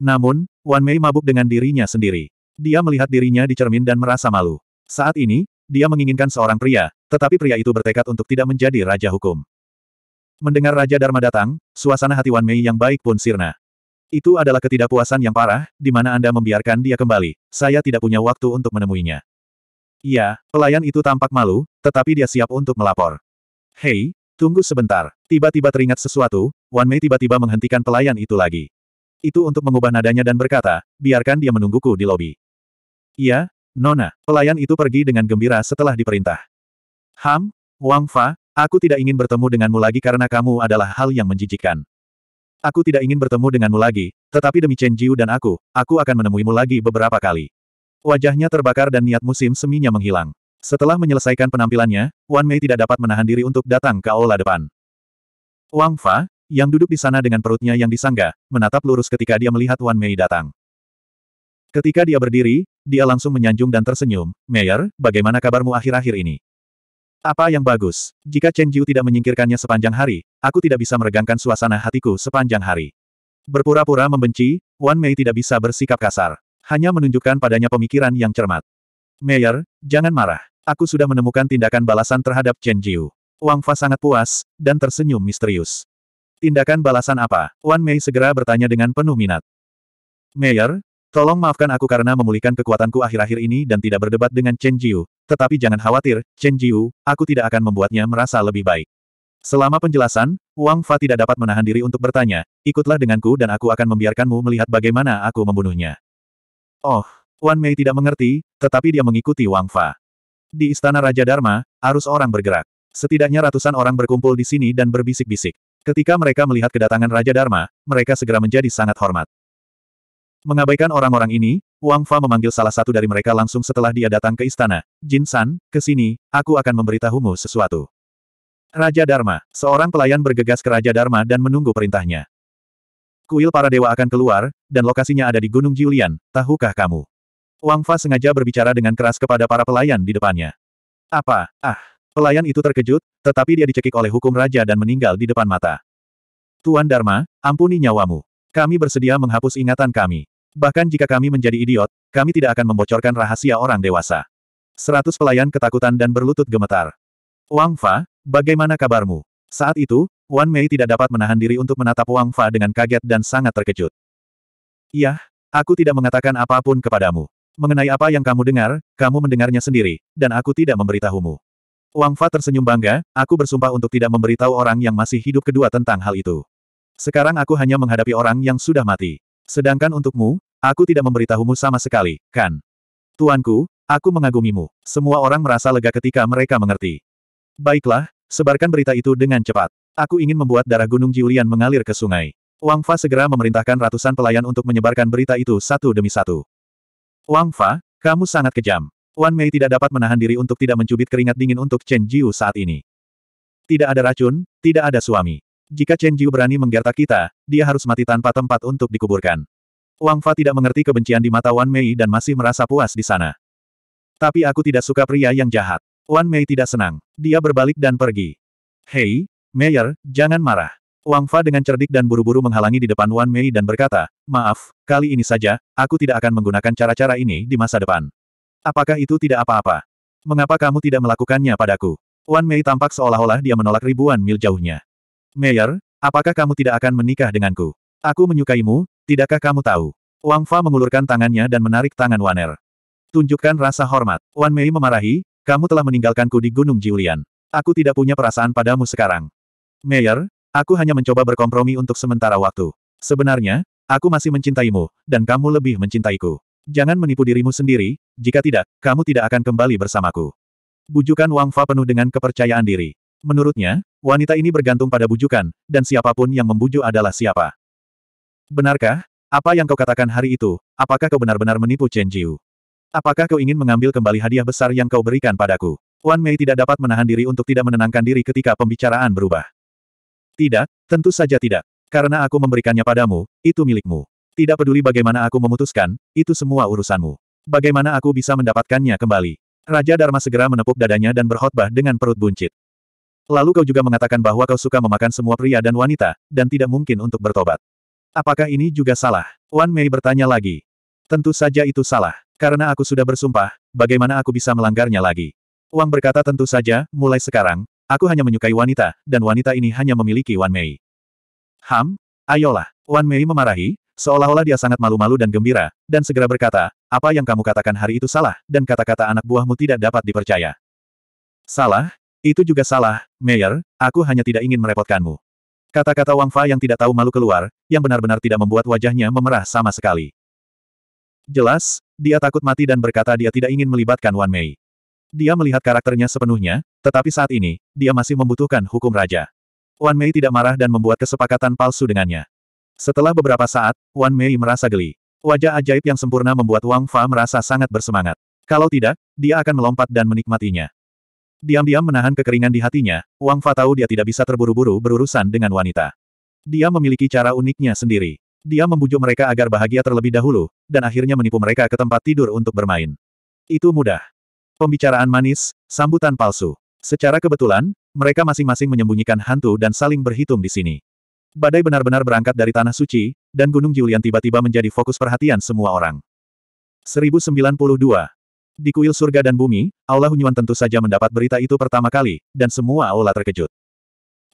Namun, Wan Mei mabuk dengan dirinya sendiri. Dia melihat dirinya di cermin dan merasa malu. Saat ini, dia menginginkan seorang pria, tetapi pria itu bertekad untuk tidak menjadi raja hukum. Mendengar Raja Dharma datang, suasana hati Wan Mei yang baik pun sirna. Itu adalah ketidakpuasan yang parah, di mana Anda membiarkan dia kembali. Saya tidak punya waktu untuk menemuinya. Iya, pelayan itu tampak malu, tetapi dia siap untuk melapor. Hei, tunggu sebentar. Tiba-tiba teringat sesuatu, Wan Mei tiba-tiba menghentikan pelayan itu lagi. Itu untuk mengubah nadanya dan berkata, biarkan dia menungguku di lobi. Iya, Nona, pelayan itu pergi dengan gembira setelah diperintah. Ham, Wang Fa, aku tidak ingin bertemu denganmu lagi karena kamu adalah hal yang menjijikkan. Aku tidak ingin bertemu denganmu lagi, tetapi demi Chen Jiu dan aku, aku akan menemuimu lagi beberapa kali. Wajahnya terbakar dan niat musim seminya menghilang. Setelah menyelesaikan penampilannya, Wan Mei tidak dapat menahan diri untuk datang ke aula depan. Wang Fa, yang duduk di sana dengan perutnya yang disangga, menatap lurus ketika dia melihat Wan Mei datang. Ketika dia berdiri, dia langsung menyanjung dan tersenyum, Mayor, bagaimana kabarmu akhir-akhir ini? Apa yang bagus? Jika Chen Jiu tidak menyingkirkannya sepanjang hari, aku tidak bisa meregangkan suasana hatiku sepanjang hari. Berpura-pura membenci, Wan Mei tidak bisa bersikap kasar. Hanya menunjukkan padanya pemikiran yang cermat. Mayor, jangan marah. Aku sudah menemukan tindakan balasan terhadap Chen Jiu. Wang Fa sangat puas, dan tersenyum misterius. Tindakan balasan apa? Wan Mei segera bertanya dengan penuh minat. Mayor, tolong maafkan aku karena memulihkan kekuatanku akhir-akhir ini dan tidak berdebat dengan Chen Jiu, tetapi jangan khawatir, Chen Jiu, aku tidak akan membuatnya merasa lebih baik. Selama penjelasan, Wang Fa tidak dapat menahan diri untuk bertanya, ikutlah denganku dan aku akan membiarkanmu melihat bagaimana aku membunuhnya. Oh, Wan Mei tidak mengerti, tetapi dia mengikuti Wang Fa. Di Istana Raja Dharma, arus orang bergerak. Setidaknya ratusan orang berkumpul di sini dan berbisik-bisik. Ketika mereka melihat kedatangan Raja Dharma, mereka segera menjadi sangat hormat. Mengabaikan orang-orang ini, Wang Fa memanggil salah satu dari mereka langsung setelah dia datang ke istana. Jin San, ke sini, aku akan memberitahumu sesuatu. Raja Dharma, seorang pelayan bergegas ke Raja Dharma dan menunggu perintahnya. Kuil para dewa akan keluar, dan lokasinya ada di Gunung Jiulian, tahukah kamu? Wang Fa sengaja berbicara dengan keras kepada para pelayan di depannya. Apa? Ah! Pelayan itu terkejut, tetapi dia dicekik oleh hukum raja dan meninggal di depan mata. Tuan Dharma, ampuni nyawamu. Kami bersedia menghapus ingatan kami. Bahkan jika kami menjadi idiot, kami tidak akan membocorkan rahasia orang dewasa. Seratus pelayan ketakutan dan berlutut gemetar. Wang Fa, bagaimana kabarmu? Saat itu, Wan Mei tidak dapat menahan diri untuk menatap Wang Fa dengan kaget dan sangat terkejut. Yah, aku tidak mengatakan apapun kepadamu. Mengenai apa yang kamu dengar, kamu mendengarnya sendiri, dan aku tidak memberitahumu. Wang Fa tersenyum bangga, aku bersumpah untuk tidak memberitahu orang yang masih hidup kedua tentang hal itu. Sekarang aku hanya menghadapi orang yang sudah mati. Sedangkan untukmu, aku tidak memberitahumu sama sekali, kan? Tuanku, aku mengagumimu. Semua orang merasa lega ketika mereka mengerti. Baiklah, sebarkan berita itu dengan cepat. Aku ingin membuat darah Gunung Jiulian mengalir ke sungai. Wang Fa segera memerintahkan ratusan pelayan untuk menyebarkan berita itu satu demi satu. Wang Fa, kamu sangat kejam. Wan Mei tidak dapat menahan diri untuk tidak mencubit keringat dingin untuk Chen Jiu saat ini. Tidak ada racun, tidak ada suami. Jika Chen Jiu berani menggertak kita, dia harus mati tanpa tempat untuk dikuburkan. Wang Fa tidak mengerti kebencian di mata Wan Mei dan masih merasa puas di sana. Tapi aku tidak suka pria yang jahat. Wan Mei tidak senang. Dia berbalik dan pergi. Hei, Mayor, jangan marah. Wang Fa dengan cerdik dan buru-buru menghalangi di depan Wan Mei dan berkata, Maaf, kali ini saja, aku tidak akan menggunakan cara-cara ini di masa depan. Apakah itu tidak apa-apa? Mengapa kamu tidak melakukannya padaku? Wan Mei tampak seolah-olah dia menolak ribuan mil jauhnya. Meyer, apakah kamu tidak akan menikah denganku? Aku menyukaimu, tidakkah kamu tahu? Wang Fa mengulurkan tangannya dan menarik tangan Waner. Tunjukkan rasa hormat. Wan Mei memarahi, kamu telah meninggalkanku di Gunung Jiulian. Aku tidak punya perasaan padamu sekarang. Meyer, aku hanya mencoba berkompromi untuk sementara waktu. Sebenarnya, aku masih mencintaimu, dan kamu lebih mencintaiku. Jangan menipu dirimu sendiri, jika tidak, kamu tidak akan kembali bersamaku. Bujukan Wang Fa penuh dengan kepercayaan diri. Menurutnya, wanita ini bergantung pada bujukan, dan siapapun yang membujuk adalah siapa. Benarkah? Apa yang kau katakan hari itu, apakah kau benar-benar menipu Chen Jiu? Apakah kau ingin mengambil kembali hadiah besar yang kau berikan padaku? Wan Mei tidak dapat menahan diri untuk tidak menenangkan diri ketika pembicaraan berubah. Tidak, tentu saja tidak. Karena aku memberikannya padamu, itu milikmu. Tidak peduli bagaimana aku memutuskan, itu semua urusanmu. Bagaimana aku bisa mendapatkannya kembali? Raja Dharma segera menepuk dadanya dan berkhotbah dengan perut buncit. Lalu kau juga mengatakan bahwa kau suka memakan semua pria dan wanita, dan tidak mungkin untuk bertobat. Apakah ini juga salah? Wan Mei bertanya lagi. Tentu saja itu salah. Karena aku sudah bersumpah, bagaimana aku bisa melanggarnya lagi? Wang berkata tentu saja, mulai sekarang, aku hanya menyukai wanita, dan wanita ini hanya memiliki Wan Mei. Ham, ayolah. Wan Mei memarahi, seolah-olah dia sangat malu-malu dan gembira, dan segera berkata, apa yang kamu katakan hari itu salah, dan kata-kata anak buahmu tidak dapat dipercaya. Salah, itu juga salah, Mayor, aku hanya tidak ingin merepotkanmu. Kata-kata Wang Fa yang tidak tahu malu keluar, yang benar-benar tidak membuat wajahnya memerah sama sekali. Jelas, dia takut mati dan berkata dia tidak ingin melibatkan Wan Mei. Dia melihat karakternya sepenuhnya, tetapi saat ini, dia masih membutuhkan hukum raja. Wan Mei tidak marah dan membuat kesepakatan palsu dengannya. Setelah beberapa saat, Wan Mei merasa geli. Wajah ajaib yang sempurna membuat Wang Fa merasa sangat bersemangat. Kalau tidak, dia akan melompat dan menikmatinya. Diam-diam menahan kekeringan di hatinya, Wang Fa tahu dia tidak bisa terburu-buru berurusan dengan wanita. Dia memiliki cara uniknya sendiri. Dia membujuk mereka agar bahagia terlebih dahulu, dan akhirnya menipu mereka ke tempat tidur untuk bermain. Itu mudah. Pembicaraan manis, sambutan palsu. Secara kebetulan, mereka masing-masing menyembunyikan hantu dan saling berhitung di sini. Badai benar-benar berangkat dari Tanah Suci, dan Gunung Julian tiba-tiba menjadi fokus perhatian semua orang. 1092, di kuil surga dan bumi, Aula Hunyuan tentu saja mendapat berita itu pertama kali, dan semua Aula terkejut.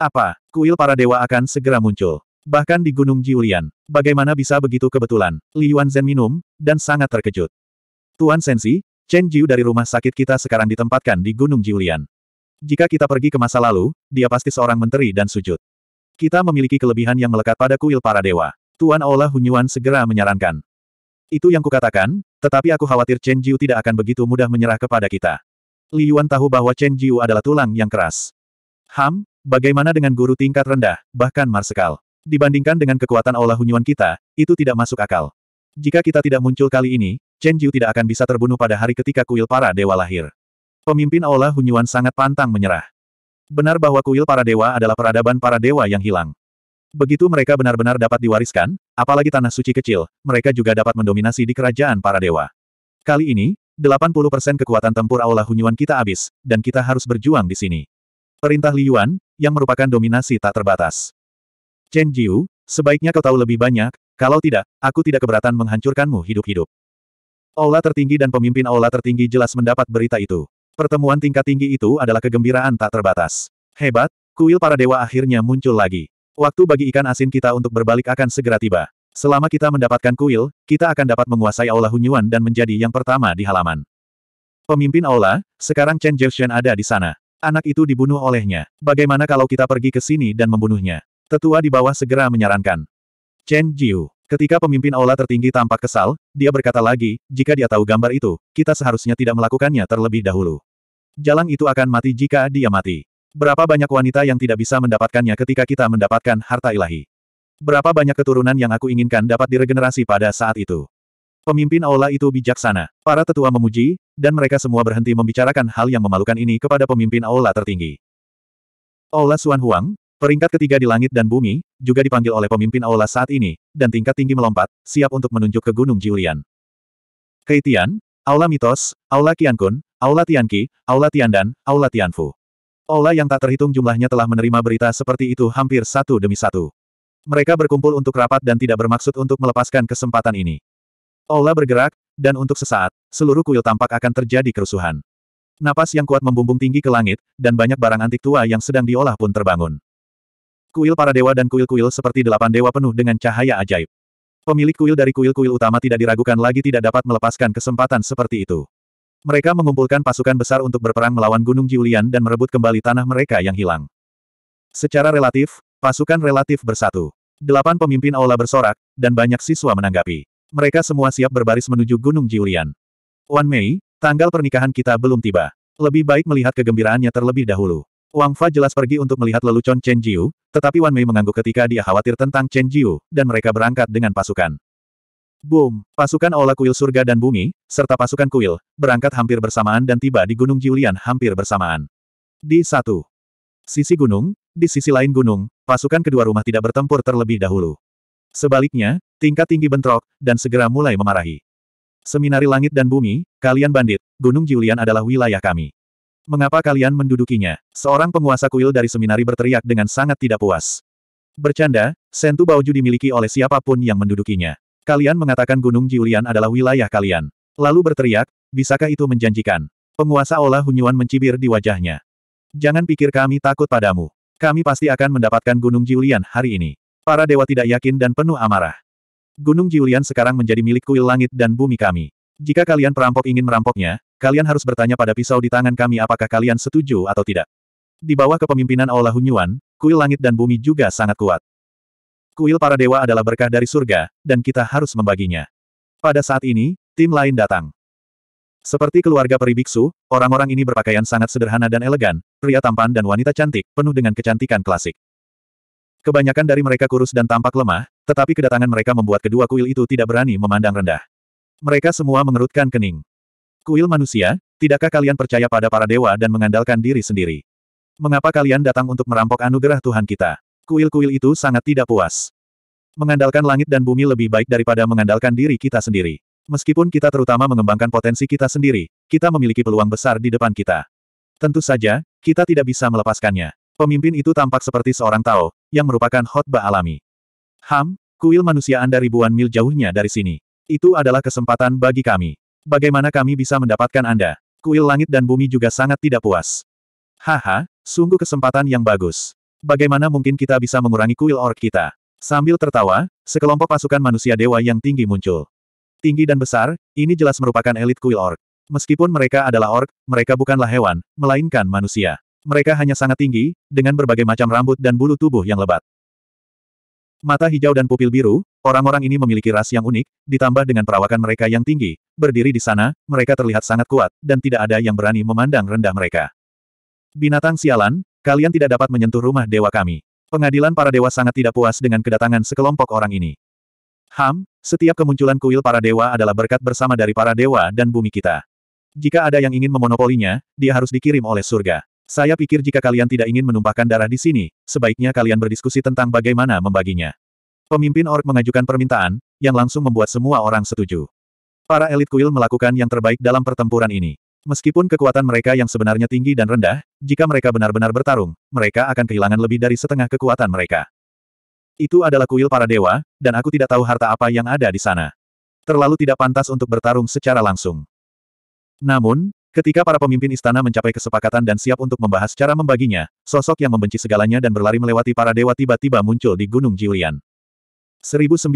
Apa, kuil para dewa akan segera muncul? Bahkan di Gunung Jiulian, bagaimana bisa begitu kebetulan? Li Yuan Zhen minum, dan sangat terkejut. Tuan Sensi, Chen Jiu dari rumah sakit kita sekarang ditempatkan di Gunung Jiulian. Jika kita pergi ke masa lalu, dia pasti seorang menteri dan sujud. Kita memiliki kelebihan yang melekat pada kuil para dewa. Tuan Aula Hunyuan segera menyarankan. Itu yang kukatakan, tetapi aku khawatir Chen Jiu tidak akan begitu mudah menyerah kepada kita. Li Yuan tahu bahwa Chen Jiu adalah tulang yang keras. Ham, bagaimana dengan guru tingkat rendah, bahkan marsekal? Dibandingkan dengan kekuatan Aula Hunyuan kita, itu tidak masuk akal. Jika kita tidak muncul kali ini, Chen Jiu tidak akan bisa terbunuh pada hari ketika kuil para dewa lahir. Pemimpin Aula Hunyuan sangat pantang menyerah. Benar bahwa kuil para dewa adalah peradaban para dewa yang hilang. Begitu mereka benar-benar dapat diwariskan, apalagi tanah suci kecil, mereka juga dapat mendominasi di kerajaan para dewa. Kali ini, 80% kekuatan tempur aula Hunyuan kita habis, dan kita harus berjuang di sini. Perintah Liyuan, yang merupakan dominasi tak terbatas. Chen Jiu, sebaiknya kau tahu lebih banyak, kalau tidak, aku tidak keberatan menghancurkanmu hidup-hidup. Aula tertinggi dan pemimpin aula tertinggi jelas mendapat berita itu. Pertemuan tingkat tinggi itu adalah kegembiraan tak terbatas. Hebat, kuil para dewa akhirnya muncul lagi. Waktu bagi ikan asin kita untuk berbalik akan segera tiba. Selama kita mendapatkan kuil, kita akan dapat menguasai Aula Hunyuan dan menjadi yang pertama di halaman. Pemimpin Aula, sekarang Chen Jirshen ada di sana. Anak itu dibunuh olehnya. Bagaimana kalau kita pergi ke sini dan membunuhnya? Tetua di bawah segera menyarankan. Chen Jiu. Ketika pemimpin Aula tertinggi tampak kesal, dia berkata lagi, jika dia tahu gambar itu, kita seharusnya tidak melakukannya terlebih dahulu. Jalan itu akan mati jika dia mati. Berapa banyak wanita yang tidak bisa mendapatkannya ketika kita mendapatkan harta ilahi? Berapa banyak keturunan yang aku inginkan dapat diregenerasi pada saat itu? Pemimpin aula itu bijaksana. Para tetua memuji, dan mereka semua berhenti membicarakan hal yang memalukan ini kepada pemimpin aula tertinggi. Aula Suan Huang, peringkat ketiga di langit dan bumi, juga dipanggil oleh pemimpin aula saat ini, dan tingkat tinggi melompat, siap untuk menunjuk ke Gunung Jiulian. Keitian, Aula Mitos, Aula Qiankun, Aula Tianqi, Aula Tiandan, Aula Tianfu. Ola yang tak terhitung jumlahnya telah menerima berita seperti itu hampir satu demi satu. Mereka berkumpul untuk rapat dan tidak bermaksud untuk melepaskan kesempatan ini. Ola bergerak, dan untuk sesaat, seluruh kuil tampak akan terjadi kerusuhan. Napas yang kuat membumbung tinggi ke langit, dan banyak barang antik tua yang sedang diolah pun terbangun. Kuil para dewa dan kuil-kuil seperti delapan dewa penuh dengan cahaya ajaib. Pemilik kuil dari kuil-kuil utama tidak diragukan lagi tidak dapat melepaskan kesempatan seperti itu. Mereka mengumpulkan pasukan besar untuk berperang melawan Gunung Jiulian dan merebut kembali tanah mereka yang hilang. Secara relatif, pasukan relatif bersatu. Delapan pemimpin aula bersorak, dan banyak siswa menanggapi. Mereka semua siap berbaris menuju Gunung Jiulian. Wan Mei, tanggal pernikahan kita belum tiba. Lebih baik melihat kegembiraannya terlebih dahulu. Wang Fa jelas pergi untuk melihat lelucon Chen Jiu, tetapi Wan Mei mengangguk ketika dia khawatir tentang Chen Jiu, dan mereka berangkat dengan pasukan. Boom! Pasukan olah Kuil Surga dan Bumi, serta pasukan kuil, berangkat hampir bersamaan dan tiba di Gunung Julian hampir bersamaan. Di satu sisi gunung, di sisi lain gunung, pasukan kedua rumah tidak bertempur terlebih dahulu. Sebaliknya, tingkat tinggi bentrok, dan segera mulai memarahi. Seminari langit dan bumi, kalian bandit, Gunung Julian adalah wilayah kami. Mengapa kalian mendudukinya? Seorang penguasa kuil dari seminari berteriak dengan sangat tidak puas. Bercanda, Sentu Bauju dimiliki oleh siapapun yang mendudukinya. Kalian mengatakan Gunung Jiulian adalah wilayah kalian. Lalu berteriak, bisakah itu menjanjikan? Penguasa Ola Hunyuan mencibir di wajahnya. Jangan pikir kami takut padamu. Kami pasti akan mendapatkan Gunung Jiulian hari ini. Para dewa tidak yakin dan penuh amarah. Gunung Jiulian sekarang menjadi milik kuil langit dan bumi kami. Jika kalian perampok ingin merampoknya, kalian harus bertanya pada pisau di tangan kami apakah kalian setuju atau tidak. Di bawah kepemimpinan Ola Hunyuan, kuil langit dan bumi juga sangat kuat. Kuil para dewa adalah berkah dari surga, dan kita harus membaginya. Pada saat ini, tim lain datang. Seperti keluarga peri biksu, orang-orang ini berpakaian sangat sederhana dan elegan, pria tampan dan wanita cantik, penuh dengan kecantikan klasik. Kebanyakan dari mereka kurus dan tampak lemah, tetapi kedatangan mereka membuat kedua kuil itu tidak berani memandang rendah. Mereka semua mengerutkan kening. Kuil manusia, tidakkah kalian percaya pada para dewa dan mengandalkan diri sendiri? Mengapa kalian datang untuk merampok anugerah Tuhan kita? Kuil-kuil itu sangat tidak puas. Mengandalkan langit dan bumi lebih baik daripada mengandalkan diri kita sendiri. Meskipun kita terutama mengembangkan potensi kita sendiri, kita memiliki peluang besar di depan kita. Tentu saja, kita tidak bisa melepaskannya. Pemimpin itu tampak seperti seorang Tao, yang merupakan khotbah alami. Ham, kuil manusia Anda ribuan mil jauhnya dari sini. Itu adalah kesempatan bagi kami. Bagaimana kami bisa mendapatkan Anda? Kuil langit dan bumi juga sangat tidak puas. Haha, sungguh kesempatan yang bagus. Bagaimana mungkin kita bisa mengurangi kuil ork kita? Sambil tertawa, sekelompok pasukan manusia dewa yang tinggi muncul. Tinggi dan besar, ini jelas merupakan elit kuil ork. Meskipun mereka adalah ork, mereka bukanlah hewan, melainkan manusia. Mereka hanya sangat tinggi, dengan berbagai macam rambut dan bulu tubuh yang lebat. Mata hijau dan pupil biru, orang-orang ini memiliki ras yang unik, ditambah dengan perawakan mereka yang tinggi. Berdiri di sana, mereka terlihat sangat kuat, dan tidak ada yang berani memandang rendah mereka. Binatang sialan, Kalian tidak dapat menyentuh rumah dewa kami. Pengadilan para dewa sangat tidak puas dengan kedatangan sekelompok orang ini. Ham, setiap kemunculan kuil para dewa adalah berkat bersama dari para dewa dan bumi kita. Jika ada yang ingin memonopolinya, dia harus dikirim oleh surga. Saya pikir jika kalian tidak ingin menumpahkan darah di sini, sebaiknya kalian berdiskusi tentang bagaimana membaginya. Pemimpin Ork mengajukan permintaan, yang langsung membuat semua orang setuju. Para elit kuil melakukan yang terbaik dalam pertempuran ini. Meskipun kekuatan mereka yang sebenarnya tinggi dan rendah, jika mereka benar-benar bertarung, mereka akan kehilangan lebih dari setengah kekuatan mereka. Itu adalah kuil para dewa, dan aku tidak tahu harta apa yang ada di sana. Terlalu tidak pantas untuk bertarung secara langsung. Namun, ketika para pemimpin istana mencapai kesepakatan dan siap untuk membahas cara membaginya, sosok yang membenci segalanya dan berlari melewati para dewa tiba-tiba muncul di Gunung Jiulian. 1093.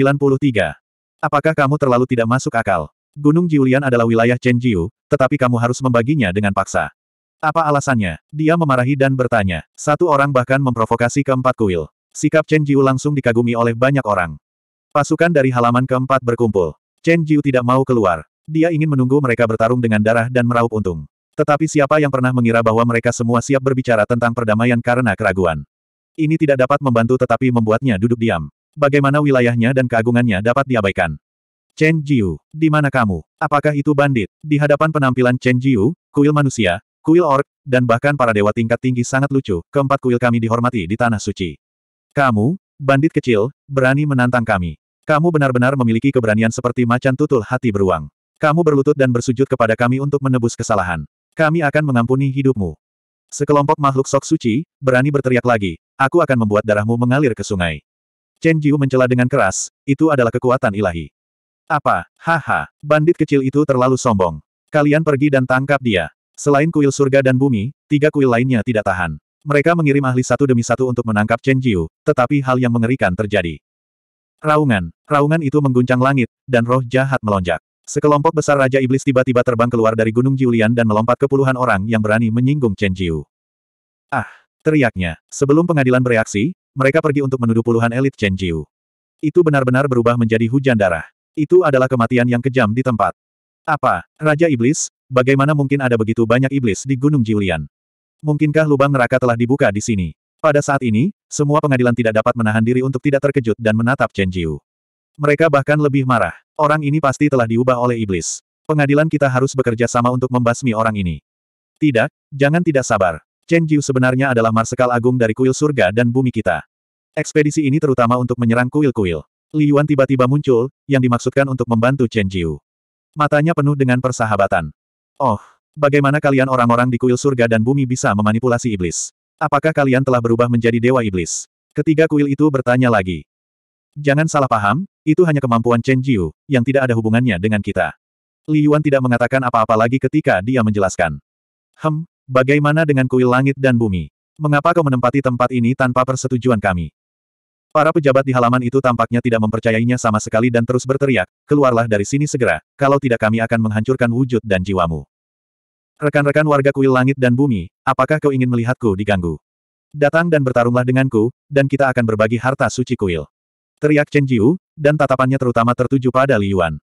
Apakah kamu terlalu tidak masuk akal? Gunung Jiulian adalah wilayah Chen Jiu, tetapi kamu harus membaginya dengan paksa. Apa alasannya? Dia memarahi dan bertanya. Satu orang bahkan memprovokasi keempat kuil. Sikap Chen Jiu langsung dikagumi oleh banyak orang. Pasukan dari halaman keempat berkumpul. Chen Jiu tidak mau keluar. Dia ingin menunggu mereka bertarung dengan darah dan meraup untung. Tetapi siapa yang pernah mengira bahwa mereka semua siap berbicara tentang perdamaian karena keraguan? Ini tidak dapat membantu tetapi membuatnya duduk diam. Bagaimana wilayahnya dan keagungannya dapat diabaikan? Chen Jiu, di mana kamu? Apakah itu bandit? Di hadapan penampilan Chen Jiu, kuil manusia, kuil orc, dan bahkan para dewa tingkat tinggi sangat lucu, keempat kuil kami dihormati di Tanah Suci. Kamu, bandit kecil, berani menantang kami. Kamu benar-benar memiliki keberanian seperti macan tutul hati beruang. Kamu berlutut dan bersujud kepada kami untuk menebus kesalahan. Kami akan mengampuni hidupmu. Sekelompok makhluk sok suci, berani berteriak lagi, aku akan membuat darahmu mengalir ke sungai. Chen Jiu mencela dengan keras, itu adalah kekuatan ilahi. Apa? Haha, bandit kecil itu terlalu sombong. Kalian pergi dan tangkap dia. Selain kuil surga dan bumi, tiga kuil lainnya tidak tahan. Mereka mengirim ahli satu demi satu untuk menangkap Chen Jiu, tetapi hal yang mengerikan terjadi. Raungan. Raungan itu mengguncang langit, dan roh jahat melonjak. Sekelompok besar Raja Iblis tiba-tiba terbang keluar dari Gunung Jiulian dan melompat ke puluhan orang yang berani menyinggung Chen Jiu. Ah! Teriaknya. Sebelum pengadilan bereaksi, mereka pergi untuk menuduh puluhan elit Chen Jiu. Itu benar-benar berubah menjadi hujan darah. Itu adalah kematian yang kejam di tempat. Apa, Raja Iblis, bagaimana mungkin ada begitu banyak iblis di Gunung Jiulian? Mungkinkah lubang neraka telah dibuka di sini? Pada saat ini, semua pengadilan tidak dapat menahan diri untuk tidak terkejut dan menatap Chen Jiu. Mereka bahkan lebih marah. Orang ini pasti telah diubah oleh iblis. Pengadilan kita harus bekerja sama untuk membasmi orang ini. Tidak, jangan tidak sabar. Chen Jiu sebenarnya adalah marsekal agung dari kuil surga dan bumi kita. Ekspedisi ini terutama untuk menyerang kuil-kuil. Li Yuan tiba-tiba muncul, yang dimaksudkan untuk membantu Chen Jiu. Matanya penuh dengan persahabatan. Oh, bagaimana kalian orang-orang di kuil surga dan bumi bisa memanipulasi iblis? Apakah kalian telah berubah menjadi dewa iblis? Ketiga kuil itu bertanya lagi. Jangan salah paham, itu hanya kemampuan Chen Jiu, yang tidak ada hubungannya dengan kita. Li Yuan tidak mengatakan apa-apa lagi ketika dia menjelaskan. Hem, bagaimana dengan kuil langit dan bumi? Mengapa kau menempati tempat ini tanpa persetujuan kami? Para pejabat di halaman itu tampaknya tidak mempercayainya sama sekali dan terus berteriak, keluarlah dari sini segera, kalau tidak kami akan menghancurkan wujud dan jiwamu. Rekan-rekan warga kuil langit dan bumi, apakah kau ingin melihatku diganggu? Datang dan bertarunglah denganku, dan kita akan berbagi harta suci kuil. Teriak Chen Jiu, dan tatapannya terutama tertuju pada Li Yuan.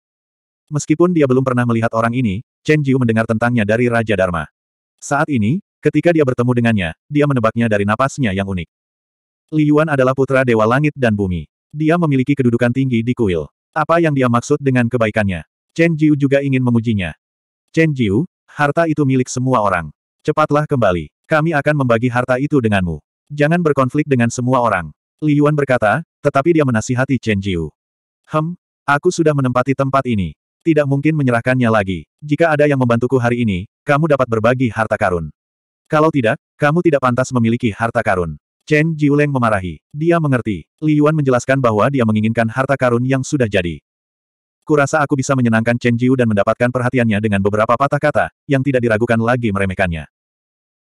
Meskipun dia belum pernah melihat orang ini, Chen Jiu mendengar tentangnya dari Raja Dharma. Saat ini, ketika dia bertemu dengannya, dia menebaknya dari napasnya yang unik. Li Yuan adalah putra Dewa Langit dan Bumi. Dia memiliki kedudukan tinggi di kuil. Apa yang dia maksud dengan kebaikannya? Chen Jiu juga ingin mengujinya. Chen Jiu, harta itu milik semua orang. Cepatlah kembali. Kami akan membagi harta itu denganmu. Jangan berkonflik dengan semua orang. Li Yuan berkata, tetapi dia menasihati Chen Jiu. Hem, aku sudah menempati tempat ini. Tidak mungkin menyerahkannya lagi. Jika ada yang membantuku hari ini, kamu dapat berbagi harta karun. Kalau tidak, kamu tidak pantas memiliki harta karun. Chen Jiuleng memarahi. Dia mengerti. Li Yuan menjelaskan bahwa dia menginginkan harta karun yang sudah jadi. Kurasa aku bisa menyenangkan Chen Jiu dan mendapatkan perhatiannya dengan beberapa patah kata, yang tidak diragukan lagi meremehkannya.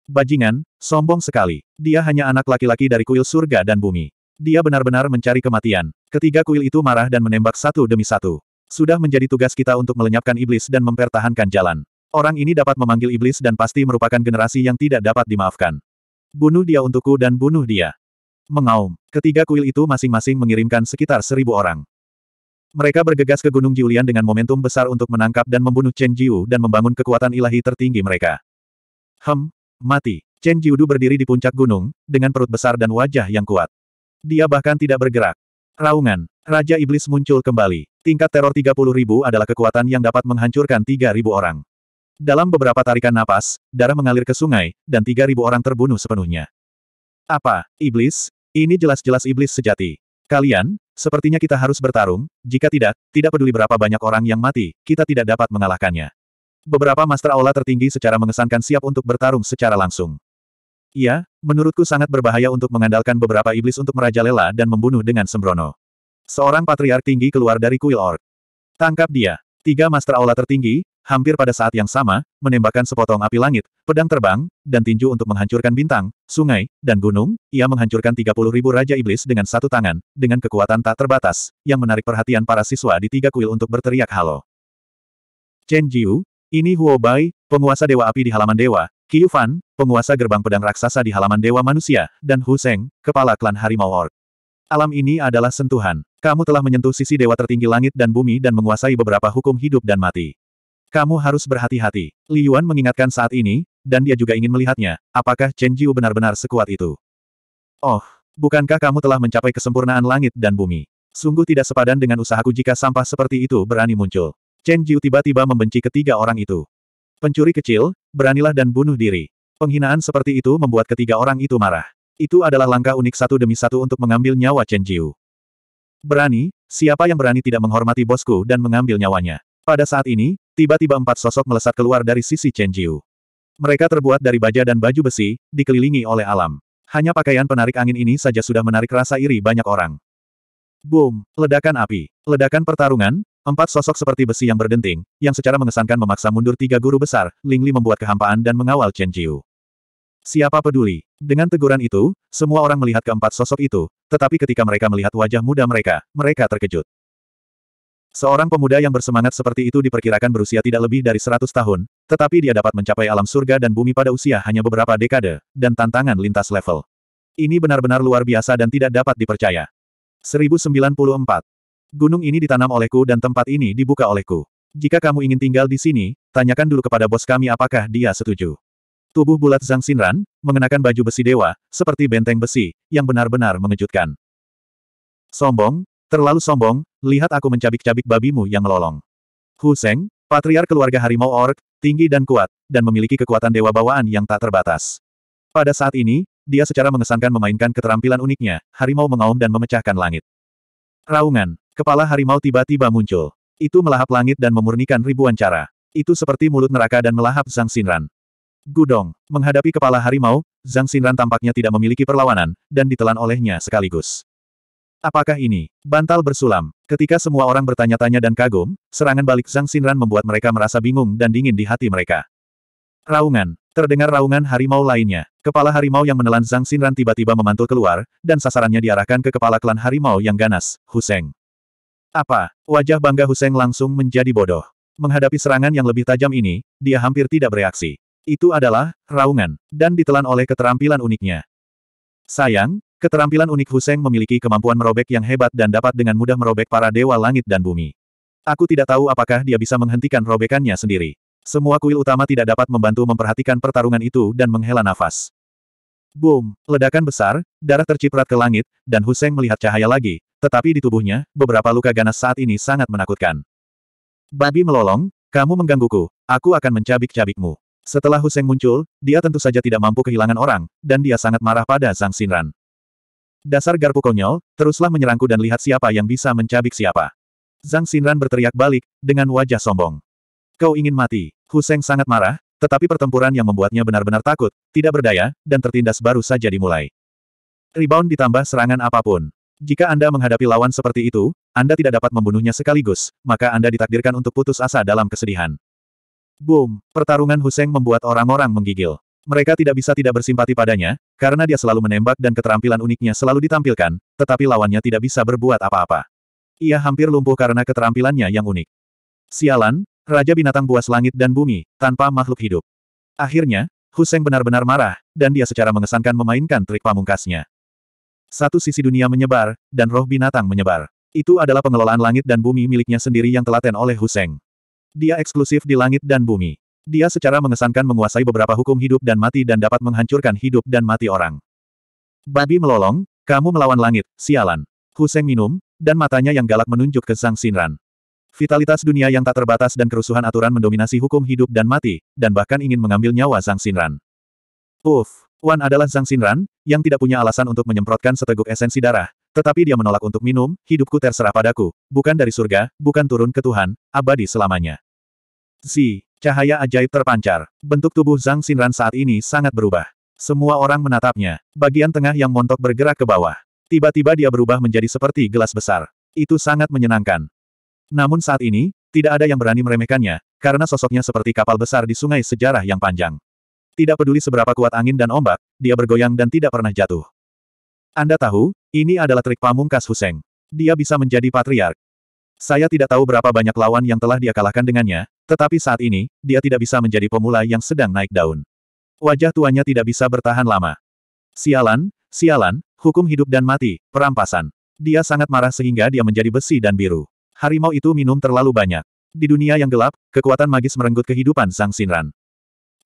Bajingan, sombong sekali. Dia hanya anak laki-laki dari kuil surga dan bumi. Dia benar-benar mencari kematian. Ketiga kuil itu marah dan menembak satu demi satu. Sudah menjadi tugas kita untuk melenyapkan iblis dan mempertahankan jalan. Orang ini dapat memanggil iblis dan pasti merupakan generasi yang tidak dapat dimaafkan. Bunuh dia untukku dan bunuh dia. Mengaum. Ketiga kuil itu masing-masing mengirimkan sekitar seribu orang. Mereka bergegas ke Gunung Julian dengan momentum besar untuk menangkap dan membunuh Chen Jiu dan membangun kekuatan ilahi tertinggi mereka. Hem, mati. Chen Jiudu berdiri di puncak gunung, dengan perut besar dan wajah yang kuat. Dia bahkan tidak bergerak. Raungan. Raja Iblis muncul kembali. Tingkat teror 30.000 adalah kekuatan yang dapat menghancurkan 3.000 orang. Dalam beberapa tarikan napas, darah mengalir ke sungai, dan 3.000 orang terbunuh sepenuhnya. Apa, iblis? Ini jelas-jelas iblis sejati. Kalian, sepertinya kita harus bertarung, jika tidak, tidak peduli berapa banyak orang yang mati, kita tidak dapat mengalahkannya. Beberapa master aula tertinggi secara mengesankan siap untuk bertarung secara langsung. Iya, menurutku sangat berbahaya untuk mengandalkan beberapa iblis untuk merajalela dan membunuh dengan sembrono. Seorang patriark tinggi keluar dari kuil ork. Tangkap dia. Tiga master aula tertinggi, hampir pada saat yang sama, menembakkan sepotong api langit, pedang terbang, dan tinju untuk menghancurkan bintang, sungai, dan gunung, ia menghancurkan 30 ribu Raja Iblis dengan satu tangan, dengan kekuatan tak terbatas, yang menarik perhatian para siswa di tiga kuil untuk berteriak halo. Chen Jiu, ini Huo Bai, penguasa Dewa Api di halaman Dewa, Qiu Fan, penguasa gerbang pedang raksasa di halaman Dewa Manusia, dan Hu Seng, kepala klan Harimau Orc. Alam ini adalah sentuhan. Kamu telah menyentuh sisi dewa tertinggi langit dan bumi dan menguasai beberapa hukum hidup dan mati. Kamu harus berhati-hati. Li Yuan mengingatkan saat ini, dan dia juga ingin melihatnya, apakah Chen Jiu benar-benar sekuat itu. Oh, bukankah kamu telah mencapai kesempurnaan langit dan bumi? Sungguh tidak sepadan dengan usahaku jika sampah seperti itu berani muncul. Chen Jiu tiba-tiba membenci ketiga orang itu. Pencuri kecil, beranilah dan bunuh diri. Penghinaan seperti itu membuat ketiga orang itu marah. Itu adalah langkah unik satu demi satu untuk mengambil nyawa Chen Jiu. Berani, siapa yang berani tidak menghormati bosku dan mengambil nyawanya? Pada saat ini, tiba-tiba empat sosok melesat keluar dari sisi Chen Jiu. Mereka terbuat dari baja dan baju besi, dikelilingi oleh alam. Hanya pakaian penarik angin ini saja sudah menarik rasa iri banyak orang. Boom! Ledakan api. Ledakan pertarungan, empat sosok seperti besi yang berdenting, yang secara mengesankan memaksa mundur tiga guru besar, Lingli membuat kehampaan dan mengawal Chen Jiu. Siapa peduli? Dengan teguran itu, semua orang melihat keempat sosok itu, tetapi ketika mereka melihat wajah muda mereka, mereka terkejut. Seorang pemuda yang bersemangat seperti itu diperkirakan berusia tidak lebih dari 100 tahun, tetapi dia dapat mencapai alam surga dan bumi pada usia hanya beberapa dekade, dan tantangan lintas level. Ini benar-benar luar biasa dan tidak dapat dipercaya. 1094. Gunung ini ditanam olehku dan tempat ini dibuka olehku. Jika kamu ingin tinggal di sini, tanyakan dulu kepada bos kami apakah dia setuju. Tubuh bulat Zhang Xinran, mengenakan baju besi dewa, seperti benteng besi, yang benar-benar mengejutkan. Sombong, terlalu sombong, lihat aku mencabik-cabik babimu yang melolong. Hu Seng, patriar keluarga harimau orc, tinggi dan kuat, dan memiliki kekuatan dewa bawaan yang tak terbatas. Pada saat ini, dia secara mengesankan memainkan keterampilan uniknya, harimau mengaum dan memecahkan langit. Raungan, kepala harimau tiba-tiba muncul. Itu melahap langit dan memurnikan ribuan cara. Itu seperti mulut neraka dan melahap Zhang Xinran. Gudong, menghadapi kepala harimau, Zhang Xinran tampaknya tidak memiliki perlawanan, dan ditelan olehnya sekaligus. Apakah ini? Bantal bersulam. Ketika semua orang bertanya-tanya dan kagum, serangan balik Zhang Xinran membuat mereka merasa bingung dan dingin di hati mereka. Raungan. Terdengar raungan harimau lainnya. Kepala harimau yang menelan Zhang Xinran tiba-tiba memantul keluar, dan sasarannya diarahkan ke kepala klan harimau yang ganas, Huseng. Apa? Wajah bangga Huseng langsung menjadi bodoh. Menghadapi serangan yang lebih tajam ini, dia hampir tidak bereaksi. Itu adalah, raungan, dan ditelan oleh keterampilan uniknya. Sayang, keterampilan unik Huseng memiliki kemampuan merobek yang hebat dan dapat dengan mudah merobek para dewa langit dan bumi. Aku tidak tahu apakah dia bisa menghentikan robekannya sendiri. Semua kuil utama tidak dapat membantu memperhatikan pertarungan itu dan menghela nafas. Boom, ledakan besar, darah terciprat ke langit, dan Huseng melihat cahaya lagi, tetapi di tubuhnya, beberapa luka ganas saat ini sangat menakutkan. Babi melolong, kamu menggangguku, aku akan mencabik-cabikmu. Setelah Huseng muncul, dia tentu saja tidak mampu kehilangan orang, dan dia sangat marah pada Zhang Xinran. Dasar garpu konyol, teruslah menyerangku dan lihat siapa yang bisa mencabik siapa. Zhang Xinran berteriak balik, dengan wajah sombong. Kau ingin mati. Huseng sangat marah, tetapi pertempuran yang membuatnya benar-benar takut, tidak berdaya, dan tertindas baru saja dimulai. Rebound ditambah serangan apapun. Jika Anda menghadapi lawan seperti itu, Anda tidak dapat membunuhnya sekaligus, maka Anda ditakdirkan untuk putus asa dalam kesedihan. Boom! Pertarungan Huseng membuat orang-orang menggigil. Mereka tidak bisa tidak bersimpati padanya, karena dia selalu menembak dan keterampilan uniknya selalu ditampilkan, tetapi lawannya tidak bisa berbuat apa-apa. Ia hampir lumpuh karena keterampilannya yang unik. Sialan, Raja Binatang Buas Langit dan Bumi, tanpa makhluk hidup. Akhirnya, Huseng benar-benar marah, dan dia secara mengesankan memainkan trik pamungkasnya. Satu sisi dunia menyebar, dan roh binatang menyebar. Itu adalah pengelolaan langit dan bumi miliknya sendiri yang telaten oleh Huseng. Dia eksklusif di langit dan bumi. Dia secara mengesankan menguasai beberapa hukum hidup dan mati dan dapat menghancurkan hidup dan mati orang. Babi melolong, kamu melawan langit, sialan. Huseng minum, dan matanya yang galak menunjuk ke Sang Xinran. Vitalitas dunia yang tak terbatas dan kerusuhan aturan mendominasi hukum hidup dan mati, dan bahkan ingin mengambil nyawa Sang Xinran. Uff, Wan adalah Sang Xinran, yang tidak punya alasan untuk menyemprotkan seteguk esensi darah, tetapi dia menolak untuk minum, hidupku terserah padaku, bukan dari surga, bukan turun ke Tuhan, abadi selamanya. Si, cahaya ajaib terpancar. Bentuk tubuh Zhang Xinran saat ini sangat berubah. Semua orang menatapnya. Bagian tengah yang montok bergerak ke bawah. Tiba-tiba dia berubah menjadi seperti gelas besar. Itu sangat menyenangkan. Namun saat ini, tidak ada yang berani meremehkannya, karena sosoknya seperti kapal besar di sungai sejarah yang panjang. Tidak peduli seberapa kuat angin dan ombak, dia bergoyang dan tidak pernah jatuh. Anda tahu, ini adalah trik pamungkas Huseng. Dia bisa menjadi patriark. Saya tidak tahu berapa banyak lawan yang telah dia kalahkan dengannya, tetapi saat ini, dia tidak bisa menjadi pemula yang sedang naik daun. Wajah tuanya tidak bisa bertahan lama. Sialan, sialan, hukum hidup dan mati, perampasan. Dia sangat marah sehingga dia menjadi besi dan biru. Harimau itu minum terlalu banyak. Di dunia yang gelap, kekuatan magis merenggut kehidupan Sang Sinran.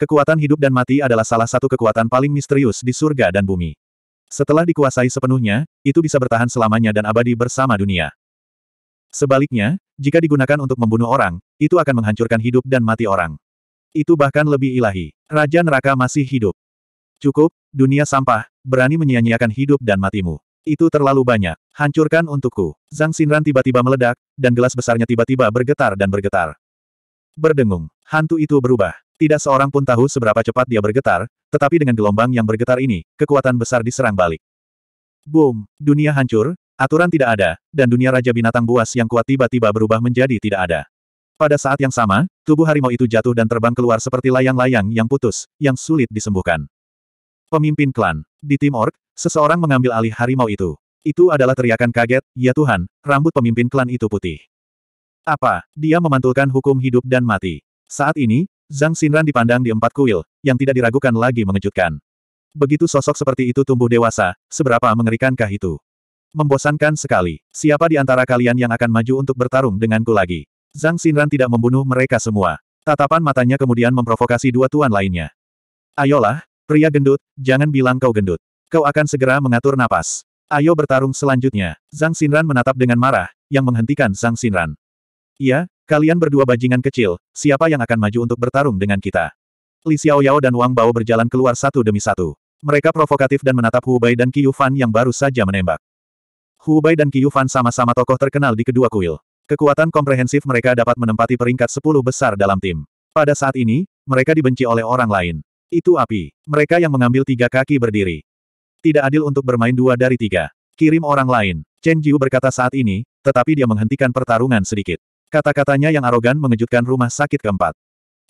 Kekuatan hidup dan mati adalah salah satu kekuatan paling misterius di surga dan bumi. Setelah dikuasai sepenuhnya, itu bisa bertahan selamanya dan abadi bersama dunia. Sebaliknya, jika digunakan untuk membunuh orang, itu akan menghancurkan hidup dan mati orang. Itu bahkan lebih ilahi. Raja neraka masih hidup. Cukup, dunia sampah, berani menyia-nyiakan hidup dan matimu. Itu terlalu banyak. Hancurkan untukku. Zhang Xinran tiba-tiba meledak, dan gelas besarnya tiba-tiba bergetar dan bergetar. Berdengung. Hantu itu berubah. Tidak seorang pun tahu seberapa cepat dia bergetar, tetapi dengan gelombang yang bergetar ini, kekuatan besar diserang balik. Boom! Dunia hancur, aturan tidak ada, dan dunia Raja Binatang Buas yang kuat tiba-tiba berubah menjadi tidak ada. Pada saat yang sama, tubuh harimau itu jatuh dan terbang keluar seperti layang-layang yang putus, yang sulit disembuhkan. Pemimpin klan. Di tim Ork, seseorang mengambil alih harimau itu. Itu adalah teriakan kaget, ya Tuhan, rambut pemimpin klan itu putih. Apa? Dia memantulkan hukum hidup dan mati. Saat ini, Zhang Xinran dipandang di empat kuil, yang tidak diragukan lagi mengejutkan. Begitu sosok seperti itu tumbuh dewasa, seberapa mengerikankah itu? Membosankan sekali. Siapa di antara kalian yang akan maju untuk bertarung denganku lagi? Zhang Xinran tidak membunuh mereka semua. Tatapan matanya kemudian memprovokasi dua tuan lainnya. Ayolah, pria gendut, jangan bilang kau gendut. Kau akan segera mengatur napas. Ayo bertarung selanjutnya. Zhang Xinran menatap dengan marah, yang menghentikan Zhang Xinran. Iya, Kalian berdua bajingan kecil, siapa yang akan maju untuk bertarung dengan kita? Li Xiaoyao dan Wang Bao berjalan keluar satu demi satu. Mereka provokatif dan menatap Hu Bai dan Qiu Fan yang baru saja menembak. Hu Bai dan Qiu Fan sama-sama tokoh terkenal di kedua kuil. Kekuatan komprehensif mereka dapat menempati peringkat 10 besar dalam tim. Pada saat ini, mereka dibenci oleh orang lain. Itu api. Mereka yang mengambil tiga kaki berdiri. Tidak adil untuk bermain dua dari tiga. Kirim orang lain. Chen Jiu berkata saat ini, tetapi dia menghentikan pertarungan sedikit. Kata-katanya yang arogan mengejutkan rumah sakit keempat.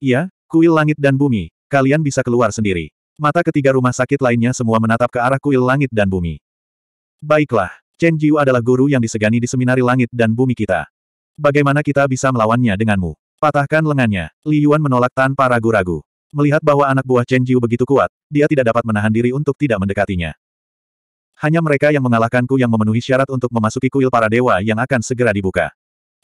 Iya, kuil langit dan bumi, kalian bisa keluar sendiri. Mata ketiga rumah sakit lainnya semua menatap ke arah kuil langit dan bumi. Baiklah, Chen Jiu adalah guru yang disegani di seminari langit dan bumi kita. Bagaimana kita bisa melawannya denganmu? Patahkan lengannya. Li Yuan menolak tanpa ragu-ragu. Melihat bahwa anak buah Chen Jiu begitu kuat, dia tidak dapat menahan diri untuk tidak mendekatinya. Hanya mereka yang mengalahkanku yang memenuhi syarat untuk memasuki kuil para dewa yang akan segera dibuka.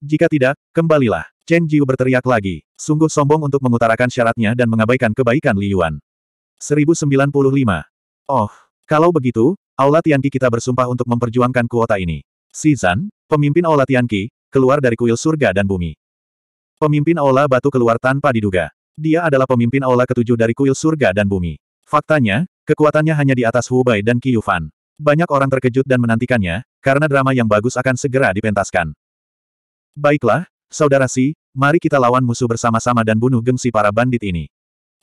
Jika tidak, kembalilah. Chen Jiu berteriak lagi. Sungguh sombong untuk mengutarakan syaratnya dan mengabaikan kebaikan Li Yuan. 1095. Oh, kalau begitu, Aula Tianqi kita bersumpah untuk memperjuangkan kuota ini. Si Zan, pemimpin Aula Tianqi, keluar dari kuil surga dan bumi. Pemimpin Aula Batu keluar tanpa diduga. Dia adalah pemimpin Aula ketujuh dari kuil surga dan bumi. Faktanya, kekuatannya hanya di atas Hu Bai dan Qiu Fan. Banyak orang terkejut dan menantikannya, karena drama yang bagus akan segera dipentaskan. Baiklah, Saudara Si, mari kita lawan musuh bersama-sama dan bunuh gengsi para bandit ini.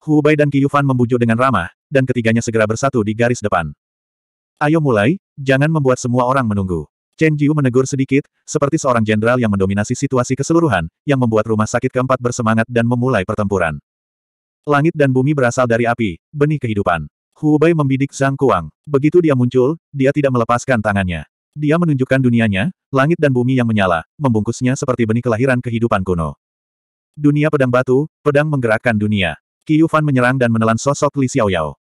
Hubai dan Kiyufan membujuk dengan ramah, dan ketiganya segera bersatu di garis depan. Ayo mulai, jangan membuat semua orang menunggu. Chen Jiu menegur sedikit, seperti seorang jenderal yang mendominasi situasi keseluruhan, yang membuat rumah sakit keempat bersemangat dan memulai pertempuran. Langit dan bumi berasal dari api, benih kehidupan. Hubai membidik Zhang Kuang. Begitu dia muncul, dia tidak melepaskan tangannya. Dia menunjukkan dunianya, langit dan bumi yang menyala, membungkusnya seperti benih kelahiran kehidupan kuno. Dunia pedang batu, pedang menggerakkan dunia. Qiu Fan menyerang dan menelan sosok Li Xiaoyao.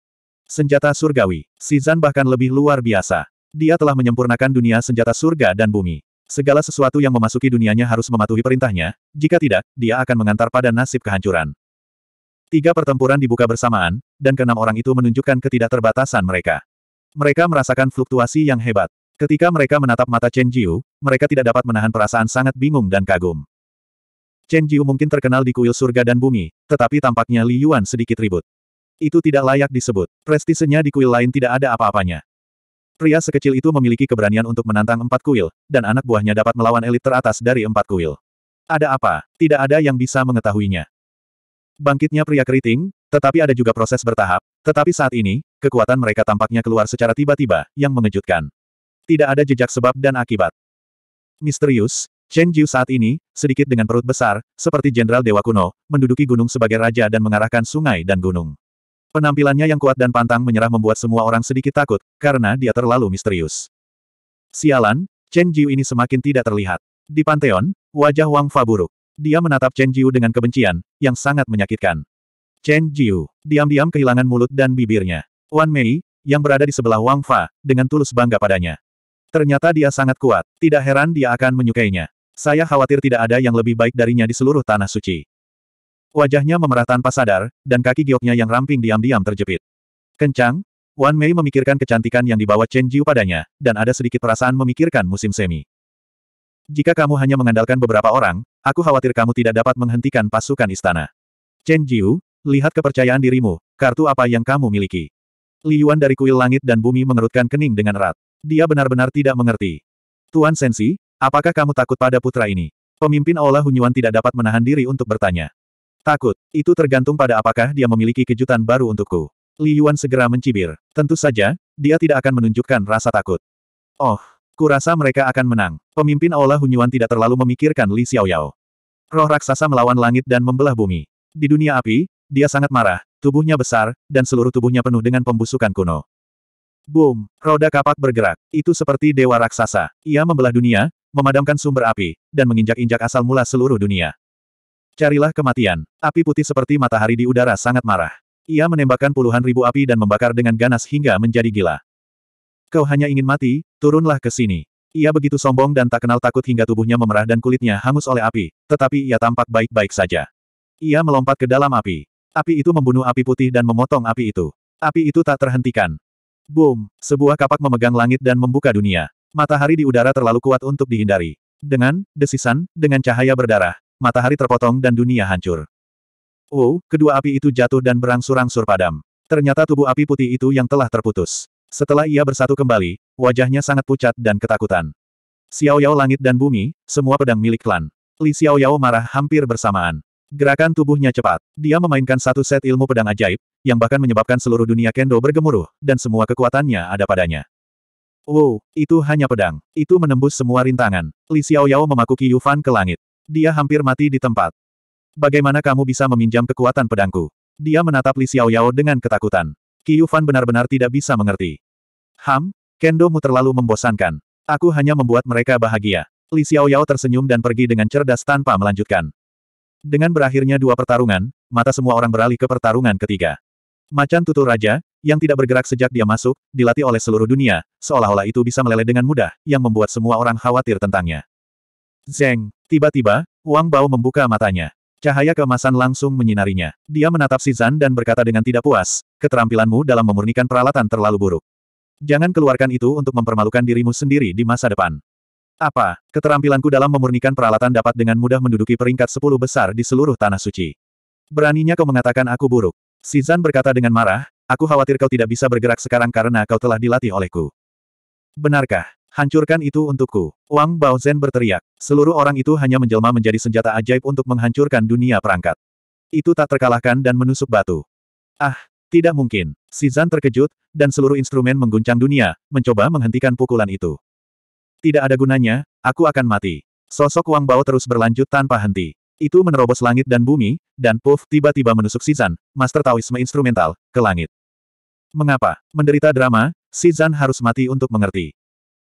Senjata surgawi, Sizan bahkan lebih luar biasa. Dia telah menyempurnakan dunia senjata surga dan bumi. Segala sesuatu yang memasuki dunianya harus mematuhi perintahnya, jika tidak, dia akan mengantar pada nasib kehancuran. Tiga pertempuran dibuka bersamaan, dan keenam orang itu menunjukkan ketidakterbatasan mereka. Mereka merasakan fluktuasi yang hebat. Ketika mereka menatap mata Chen Jiu, mereka tidak dapat menahan perasaan sangat bingung dan kagum. Chen Jiu mungkin terkenal di kuil surga dan bumi, tetapi tampaknya Li Yuan sedikit ribut. Itu tidak layak disebut. Prestisenya di kuil lain tidak ada apa-apanya. Pria sekecil itu memiliki keberanian untuk menantang empat kuil, dan anak buahnya dapat melawan elit teratas dari empat kuil. Ada apa? Tidak ada yang bisa mengetahuinya. Bangkitnya pria keriting, tetapi ada juga proses bertahap, tetapi saat ini, kekuatan mereka tampaknya keluar secara tiba-tiba, yang mengejutkan tidak ada jejak sebab dan akibat. Misterius, Chen Jiu saat ini, sedikit dengan perut besar, seperti jenderal dewa kuno, menduduki gunung sebagai raja dan mengarahkan sungai dan gunung. Penampilannya yang kuat dan pantang menyerah membuat semua orang sedikit takut, karena dia terlalu misterius. Sialan, Chen Jiu ini semakin tidak terlihat. Di Pantheon, wajah Wang Fa buruk. Dia menatap Chen Jiu dengan kebencian, yang sangat menyakitkan. Chen Jiu, diam-diam kehilangan mulut dan bibirnya. Wan Mei, yang berada di sebelah Wang Fa, dengan tulus bangga padanya. Ternyata dia sangat kuat. Tidak heran dia akan menyukainya. Saya khawatir tidak ada yang lebih baik darinya di seluruh tanah suci. Wajahnya memerah tanpa sadar, dan kaki gioknya yang ramping diam-diam terjepit. Kencang, Wan Mei memikirkan kecantikan yang dibawa Chen Jiu padanya, dan ada sedikit perasaan memikirkan musim semi. Jika kamu hanya mengandalkan beberapa orang, aku khawatir kamu tidak dapat menghentikan pasukan istana. Chen Jiu, lihat kepercayaan dirimu, kartu apa yang kamu miliki. Li Yuan dari kuil langit dan bumi mengerutkan kening dengan erat. Dia benar-benar tidak mengerti. Tuan Sensi, apakah kamu takut pada putra ini? Pemimpin Aula Hunyuan tidak dapat menahan diri untuk bertanya. Takut, itu tergantung pada apakah dia memiliki kejutan baru untukku. Li Yuan segera mencibir. Tentu saja, dia tidak akan menunjukkan rasa takut. Oh, kurasa mereka akan menang. Pemimpin Aula Hunyuan tidak terlalu memikirkan Li Xiaoyao. Roh raksasa melawan langit dan membelah bumi. Di dunia api, dia sangat marah, tubuhnya besar, dan seluruh tubuhnya penuh dengan pembusukan kuno. Boom! Roda kapak bergerak. Itu seperti dewa raksasa. Ia membelah dunia, memadamkan sumber api, dan menginjak-injak asal mula seluruh dunia. Carilah kematian. Api putih seperti matahari di udara sangat marah. Ia menembakkan puluhan ribu api dan membakar dengan ganas hingga menjadi gila. Kau hanya ingin mati, turunlah ke sini. Ia begitu sombong dan tak kenal takut hingga tubuhnya memerah dan kulitnya hangus oleh api, tetapi ia tampak baik-baik saja. Ia melompat ke dalam api. Api itu membunuh api putih dan memotong api itu. Api itu tak terhentikan. Boom! Sebuah kapak memegang langit dan membuka dunia. Matahari di udara terlalu kuat untuk dihindari. Dengan desisan, dengan cahaya berdarah, matahari terpotong dan dunia hancur. Wow, oh, kedua api itu jatuh dan berangsur-angsur padam. Ternyata tubuh api putih itu yang telah terputus. Setelah ia bersatu kembali, wajahnya sangat pucat dan ketakutan. Xiao Yao langit dan bumi, semua pedang milik klan. Li Xiao Yao marah hampir bersamaan. Gerakan tubuhnya cepat. Dia memainkan satu set ilmu pedang ajaib, yang bahkan menyebabkan seluruh dunia kendo bergemuruh, dan semua kekuatannya ada padanya. Wow, itu hanya pedang. Itu menembus semua rintangan. Li Xiaoyao memakuki Yufan ke langit. Dia hampir mati di tempat. Bagaimana kamu bisa meminjam kekuatan pedangku? Dia menatap Li Xiaoyao dengan ketakutan. Qi Yufan benar-benar tidak bisa mengerti. Ham, kendo mu terlalu membosankan. Aku hanya membuat mereka bahagia. Li Xiaoyao tersenyum dan pergi dengan cerdas tanpa melanjutkan. Dengan berakhirnya dua pertarungan, mata semua orang beralih ke pertarungan ketiga. Macan tutul raja, yang tidak bergerak sejak dia masuk, dilatih oleh seluruh dunia, seolah-olah itu bisa meleleh dengan mudah, yang membuat semua orang khawatir tentangnya. Zeng, tiba-tiba, Wang Bao membuka matanya. Cahaya kemasan langsung menyinarinya. Dia menatap si Zan dan berkata dengan tidak puas, keterampilanmu dalam memurnikan peralatan terlalu buruk. Jangan keluarkan itu untuk mempermalukan dirimu sendiri di masa depan. Apa, keterampilanku dalam memurnikan peralatan dapat dengan mudah menduduki peringkat sepuluh besar di seluruh tanah suci. Beraninya kau mengatakan aku buruk. Sizan berkata dengan marah, aku khawatir kau tidak bisa bergerak sekarang karena kau telah dilatih olehku. Benarkah? Hancurkan itu untukku. Wang Bao Zen berteriak. Seluruh orang itu hanya menjelma menjadi senjata ajaib untuk menghancurkan dunia perangkat. Itu tak terkalahkan dan menusuk batu. Ah, tidak mungkin. Sizan terkejut, dan seluruh instrumen mengguncang dunia, mencoba menghentikan pukulan itu. Tidak ada gunanya, aku akan mati. Sosok Wang Bao terus berlanjut tanpa henti. Itu menerobos langit dan bumi, dan Puff tiba-tiba menusuk Sizan, Master Taoisme Instrumental, ke langit. Mengapa? Menderita drama, Sizan harus mati untuk mengerti.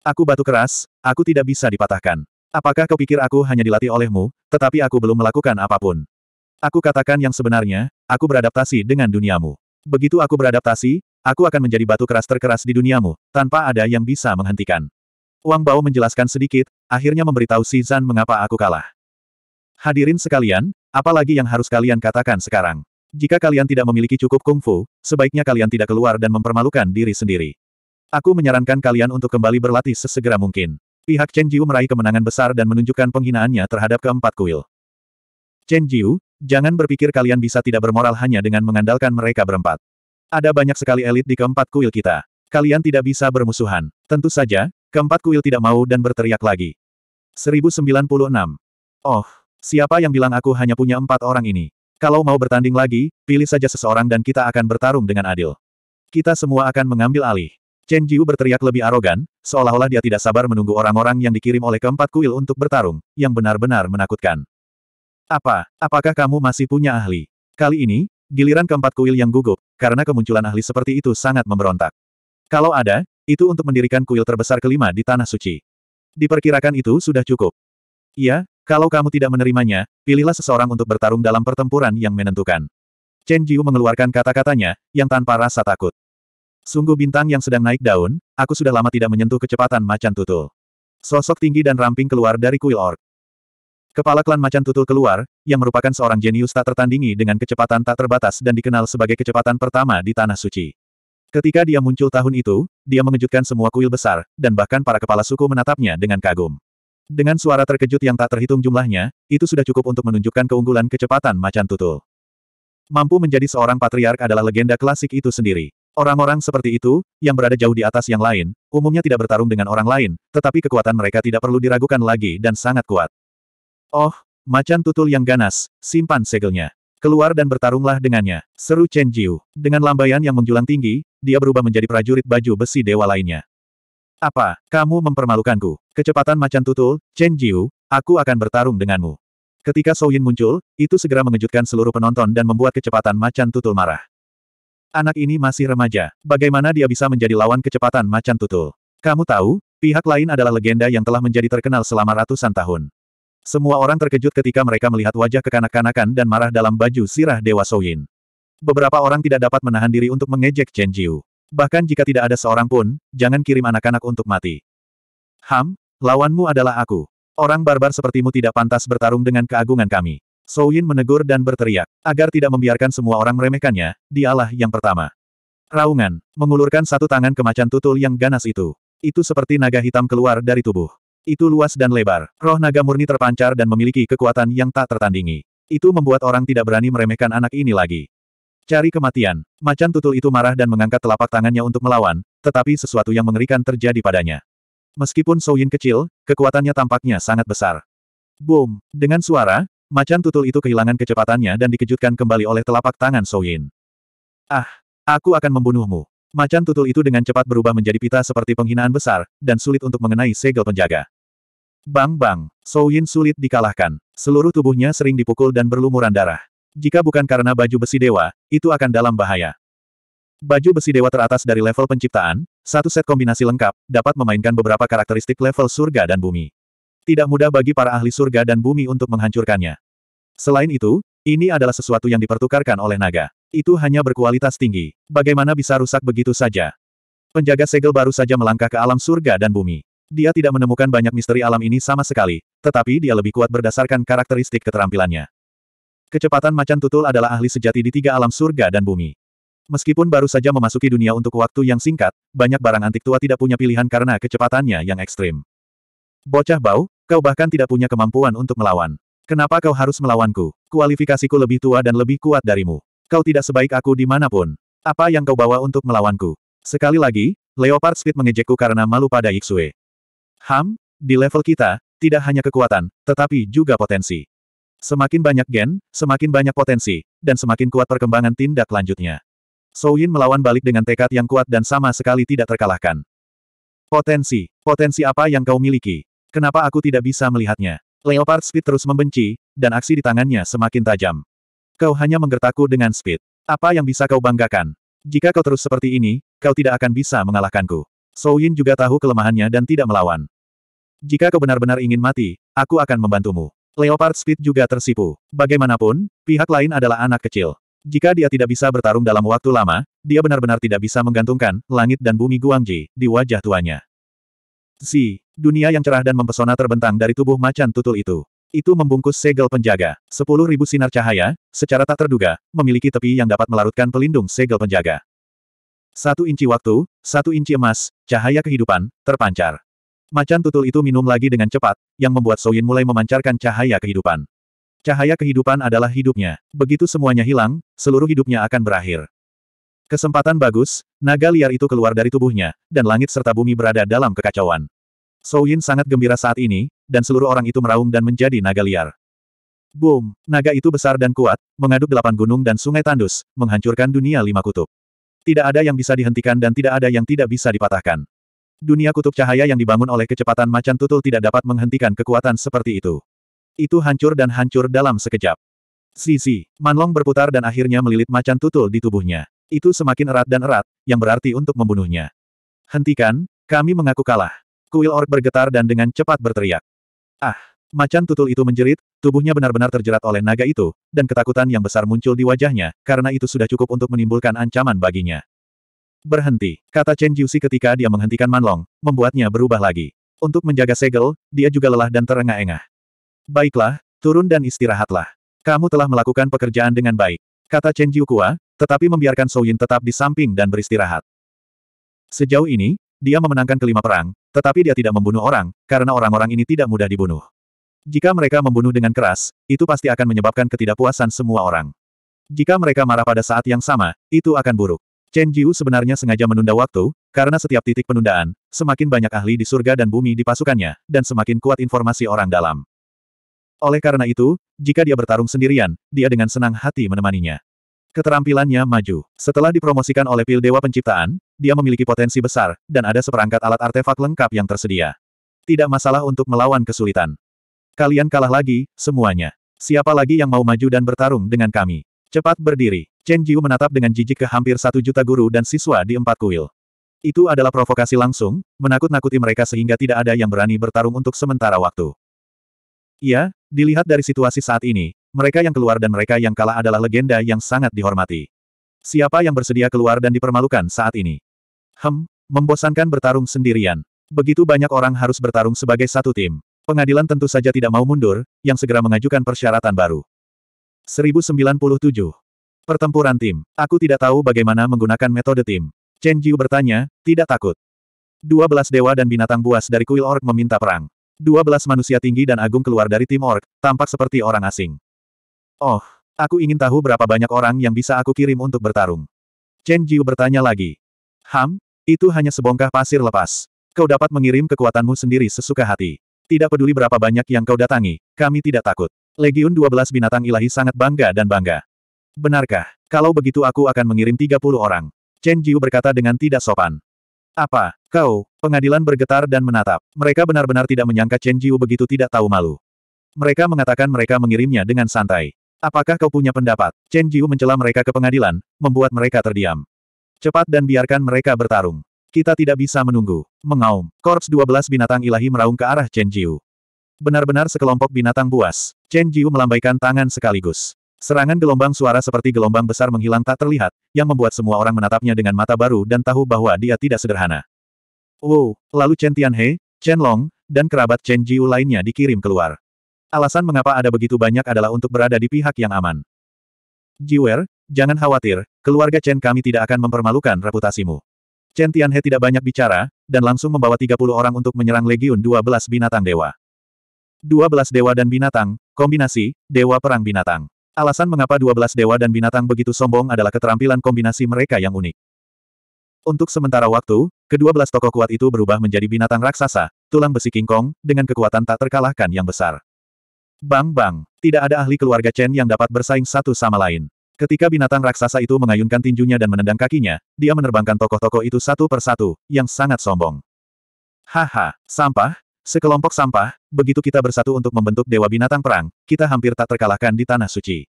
Aku batu keras, aku tidak bisa dipatahkan. Apakah kau pikir aku hanya dilatih olehmu, tetapi aku belum melakukan apapun? Aku katakan yang sebenarnya, aku beradaptasi dengan duniamu. Begitu aku beradaptasi, aku akan menjadi batu keras terkeras di duniamu, tanpa ada yang bisa menghentikan. Wang Bao menjelaskan sedikit, akhirnya memberitahu Si Zan mengapa aku kalah. Hadirin sekalian, apalagi yang harus kalian katakan sekarang. Jika kalian tidak memiliki cukup kungfu, sebaiknya kalian tidak keluar dan mempermalukan diri sendiri. Aku menyarankan kalian untuk kembali berlatih sesegera mungkin. Pihak Chen Jiu meraih kemenangan besar dan menunjukkan penghinaannya terhadap keempat kuil. Chen Jiu, jangan berpikir kalian bisa tidak bermoral hanya dengan mengandalkan mereka berempat. Ada banyak sekali elit di keempat kuil kita. Kalian tidak bisa bermusuhan. Tentu saja, Keempat kuil tidak mau dan berteriak lagi. 1096. Oh, siapa yang bilang aku hanya punya empat orang ini? Kalau mau bertanding lagi, pilih saja seseorang dan kita akan bertarung dengan adil. Kita semua akan mengambil alih. Chen Jiu berteriak lebih arogan, seolah-olah dia tidak sabar menunggu orang-orang yang dikirim oleh keempat kuil untuk bertarung, yang benar-benar menakutkan. Apa, apakah kamu masih punya ahli? Kali ini, giliran keempat kuil yang gugup, karena kemunculan ahli seperti itu sangat memberontak. Kalau ada, itu untuk mendirikan kuil terbesar kelima di Tanah Suci. Diperkirakan itu sudah cukup. Iya, kalau kamu tidak menerimanya, pilihlah seseorang untuk bertarung dalam pertempuran yang menentukan. Chen Jiu mengeluarkan kata-katanya, yang tanpa rasa takut. Sungguh bintang yang sedang naik daun, aku sudah lama tidak menyentuh kecepatan macan tutul. Sosok tinggi dan ramping keluar dari kuil ork. Kepala klan macan tutul keluar, yang merupakan seorang jenius tak tertandingi dengan kecepatan tak terbatas dan dikenal sebagai kecepatan pertama di Tanah Suci. Ketika dia muncul tahun itu, dia mengejutkan semua kuil besar, dan bahkan para kepala suku menatapnya dengan kagum. Dengan suara terkejut yang tak terhitung jumlahnya, itu sudah cukup untuk menunjukkan keunggulan kecepatan macan tutul. Mampu menjadi seorang patriark adalah legenda klasik itu sendiri. Orang-orang seperti itu, yang berada jauh di atas yang lain, umumnya tidak bertarung dengan orang lain, tetapi kekuatan mereka tidak perlu diragukan lagi dan sangat kuat. Oh, macan tutul yang ganas, simpan segelnya. Keluar dan bertarunglah dengannya, seru Chen Jiu. Dengan lambaian yang menjulang tinggi, dia berubah menjadi prajurit baju besi dewa lainnya. Apa, kamu mempermalukanku? Kecepatan macan tutul, Chen Jiu, aku akan bertarung denganmu. Ketika Sou Yin muncul, itu segera mengejutkan seluruh penonton dan membuat kecepatan macan tutul marah. Anak ini masih remaja, bagaimana dia bisa menjadi lawan kecepatan macan tutul? Kamu tahu, pihak lain adalah legenda yang telah menjadi terkenal selama ratusan tahun. Semua orang terkejut ketika mereka melihat wajah kekanak-kanakan dan marah dalam baju sirah Dewa Sou Yin beberapa orang tidak dapat menahan diri untuk mengejek Chen Jiu. Bahkan jika tidak ada seorang pun, jangan kirim anak-anak untuk mati. Ham, lawanmu adalah aku. Orang barbar sepertimu tidak pantas bertarung dengan keagungan kami. Sou Yin menegur dan berteriak, agar tidak membiarkan semua orang meremehkannya, dialah yang pertama. Raungan, mengulurkan satu tangan ke macan tutul yang ganas itu. Itu seperti naga hitam keluar dari tubuh. Itu luas dan lebar, roh naga murni terpancar dan memiliki kekuatan yang tak tertandingi. Itu membuat orang tidak berani meremehkan anak ini lagi. Cari kematian. Macan tutul itu marah dan mengangkat telapak tangannya untuk melawan, tetapi sesuatu yang mengerikan terjadi padanya. Meskipun Yin kecil, kekuatannya tampaknya sangat besar. Boom! Dengan suara, macan tutul itu kehilangan kecepatannya dan dikejutkan kembali oleh telapak tangan Yin. Ah! Aku akan membunuhmu. Macan tutul itu dengan cepat berubah menjadi pita seperti penghinaan besar, dan sulit untuk mengenai segel penjaga. Bang bang! Yin sulit dikalahkan. Seluruh tubuhnya sering dipukul dan berlumuran darah. Jika bukan karena baju besi dewa, itu akan dalam bahaya. Baju besi dewa teratas dari level penciptaan, satu set kombinasi lengkap, dapat memainkan beberapa karakteristik level surga dan bumi. Tidak mudah bagi para ahli surga dan bumi untuk menghancurkannya. Selain itu, ini adalah sesuatu yang dipertukarkan oleh naga. Itu hanya berkualitas tinggi. Bagaimana bisa rusak begitu saja? Penjaga segel baru saja melangkah ke alam surga dan bumi. Dia tidak menemukan banyak misteri alam ini sama sekali, tetapi dia lebih kuat berdasarkan karakteristik keterampilannya. Kecepatan macan tutul adalah ahli sejati di tiga alam surga dan bumi. Meskipun baru saja memasuki dunia untuk waktu yang singkat, banyak barang antik tua tidak punya pilihan karena kecepatannya yang ekstrim. Bocah bau, kau bahkan tidak punya kemampuan untuk melawan. Kenapa kau harus melawanku? Kualifikasiku lebih tua dan lebih kuat darimu. Kau tidak sebaik aku dimanapun. Apa yang kau bawa untuk melawanku? Sekali lagi, Leopard Speed mengejekku karena malu pada Yixue. Ham, di level kita, tidak hanya kekuatan, tetapi juga potensi. Semakin banyak gen, semakin banyak potensi, dan semakin kuat perkembangan tindak lanjutnya. Zhou Yin melawan balik dengan tekad yang kuat dan sama sekali tidak terkalahkan. Potensi. Potensi apa yang kau miliki? Kenapa aku tidak bisa melihatnya? Leopard Speed terus membenci, dan aksi di tangannya semakin tajam. Kau hanya menggertaku dengan speed. Apa yang bisa kau banggakan? Jika kau terus seperti ini, kau tidak akan bisa mengalahkanku. Zhou Yin juga tahu kelemahannya dan tidak melawan. Jika kau benar-benar ingin mati, aku akan membantumu. Leopard Speed juga tersipu. Bagaimanapun, pihak lain adalah anak kecil. Jika dia tidak bisa bertarung dalam waktu lama, dia benar-benar tidak bisa menggantungkan langit dan bumi Guangji di wajah tuanya. Si dunia yang cerah dan mempesona terbentang dari tubuh macan tutul itu. Itu membungkus segel penjaga. Sepuluh ribu sinar cahaya, secara tak terduga, memiliki tepi yang dapat melarutkan pelindung segel penjaga. Satu inci waktu, satu inci emas, cahaya kehidupan, terpancar. Macan tutul itu minum lagi dengan cepat, yang membuat Soyin mulai memancarkan cahaya kehidupan. Cahaya kehidupan adalah hidupnya. Begitu semuanya hilang, seluruh hidupnya akan berakhir. Kesempatan bagus, naga liar itu keluar dari tubuhnya, dan langit serta bumi berada dalam kekacauan. Soyin sangat gembira saat ini, dan seluruh orang itu meraung dan menjadi naga liar. Boom! Naga itu besar dan kuat, mengaduk delapan gunung dan sungai tandus, menghancurkan dunia lima kutub. Tidak ada yang bisa dihentikan dan tidak ada yang tidak bisa dipatahkan. Dunia kutub cahaya yang dibangun oleh kecepatan macan tutul tidak dapat menghentikan kekuatan seperti itu. Itu hancur dan hancur dalam sekejap. Sisi, Manlong berputar dan akhirnya melilit macan tutul di tubuhnya. Itu semakin erat dan erat, yang berarti untuk membunuhnya. Hentikan, kami mengaku kalah. Kuil ork bergetar dan dengan cepat berteriak. Ah, macan tutul itu menjerit, tubuhnya benar-benar terjerat oleh naga itu, dan ketakutan yang besar muncul di wajahnya, karena itu sudah cukup untuk menimbulkan ancaman baginya. Berhenti, kata Chen Jiusi ketika dia menghentikan Manlong, membuatnya berubah lagi. Untuk menjaga segel, dia juga lelah dan terengah-engah. Baiklah, turun dan istirahatlah. Kamu telah melakukan pekerjaan dengan baik, kata Chen Jiukua, tetapi membiarkan Sou Yin tetap di samping dan beristirahat. Sejauh ini, dia memenangkan kelima perang, tetapi dia tidak membunuh orang, karena orang-orang ini tidak mudah dibunuh. Jika mereka membunuh dengan keras, itu pasti akan menyebabkan ketidakpuasan semua orang. Jika mereka marah pada saat yang sama, itu akan buruk. Chen Jiu sebenarnya sengaja menunda waktu, karena setiap titik penundaan, semakin banyak ahli di surga dan bumi di pasukannya, dan semakin kuat informasi orang dalam. Oleh karena itu, jika dia bertarung sendirian, dia dengan senang hati menemaninya. Keterampilannya maju. Setelah dipromosikan oleh pil Dewa Penciptaan, dia memiliki potensi besar, dan ada seperangkat alat artefak lengkap yang tersedia. Tidak masalah untuk melawan kesulitan. Kalian kalah lagi, semuanya. Siapa lagi yang mau maju dan bertarung dengan kami? Cepat berdiri. Chen Jiu menatap dengan jijik ke hampir satu juta guru dan siswa di empat kuil. Itu adalah provokasi langsung, menakut-nakuti mereka sehingga tidak ada yang berani bertarung untuk sementara waktu. Iya, dilihat dari situasi saat ini, mereka yang keluar dan mereka yang kalah adalah legenda yang sangat dihormati. Siapa yang bersedia keluar dan dipermalukan saat ini? Hem, membosankan bertarung sendirian. Begitu banyak orang harus bertarung sebagai satu tim. Pengadilan tentu saja tidak mau mundur, yang segera mengajukan persyaratan baru. 1097. Pertempuran tim. Aku tidak tahu bagaimana menggunakan metode tim. Chen Jiu bertanya, tidak takut. 12 dewa dan binatang buas dari kuil ork meminta perang. 12 manusia tinggi dan agung keluar dari tim ork, tampak seperti orang asing. Oh, aku ingin tahu berapa banyak orang yang bisa aku kirim untuk bertarung. Chen Jiu bertanya lagi. Ham, itu hanya sebongkah pasir lepas. Kau dapat mengirim kekuatanmu sendiri sesuka hati. Tidak peduli berapa banyak yang kau datangi, kami tidak takut. Legiun 12 binatang ilahi sangat bangga dan bangga. Benarkah? Kalau begitu aku akan mengirim 30 orang. Chen Jiu berkata dengan tidak sopan. Apa? Kau? Pengadilan bergetar dan menatap. Mereka benar-benar tidak menyangka Chen Jiu begitu tidak tahu malu. Mereka mengatakan mereka mengirimnya dengan santai. Apakah kau punya pendapat? Chen Jiu mencela mereka ke pengadilan, membuat mereka terdiam. Cepat dan biarkan mereka bertarung. Kita tidak bisa menunggu. Mengaum. Korps 12 binatang ilahi meraung ke arah Chen Jiu. Benar-benar sekelompok binatang buas. Chen Jiu melambaikan tangan sekaligus. Serangan gelombang suara seperti gelombang besar menghilang tak terlihat, yang membuat semua orang menatapnya dengan mata baru dan tahu bahwa dia tidak sederhana. Wow, lalu Chen Tianhe, Chen Long, dan kerabat Chen Jiu lainnya dikirim keluar. Alasan mengapa ada begitu banyak adalah untuk berada di pihak yang aman. Jiwer, jangan khawatir, keluarga Chen kami tidak akan mempermalukan reputasimu. Chen Tianhe tidak banyak bicara, dan langsung membawa 30 orang untuk menyerang Legiun 12 Binatang Dewa. 12 dewa dan binatang, kombinasi, dewa perang binatang. Alasan mengapa 12 dewa dan binatang begitu sombong adalah keterampilan kombinasi mereka yang unik. Untuk sementara waktu, kedua belas tokoh kuat itu berubah menjadi binatang raksasa, tulang besi King Kong, dengan kekuatan tak terkalahkan yang besar. Bang bang, tidak ada ahli keluarga Chen yang dapat bersaing satu sama lain. Ketika binatang raksasa itu mengayunkan tinjunya dan menendang kakinya, dia menerbangkan tokoh-tokoh itu satu persatu, yang sangat sombong. Haha, sampah, Sekelompok sampah, begitu kita bersatu untuk membentuk dewa binatang perang, kita hampir tak terkalahkan di tanah suci.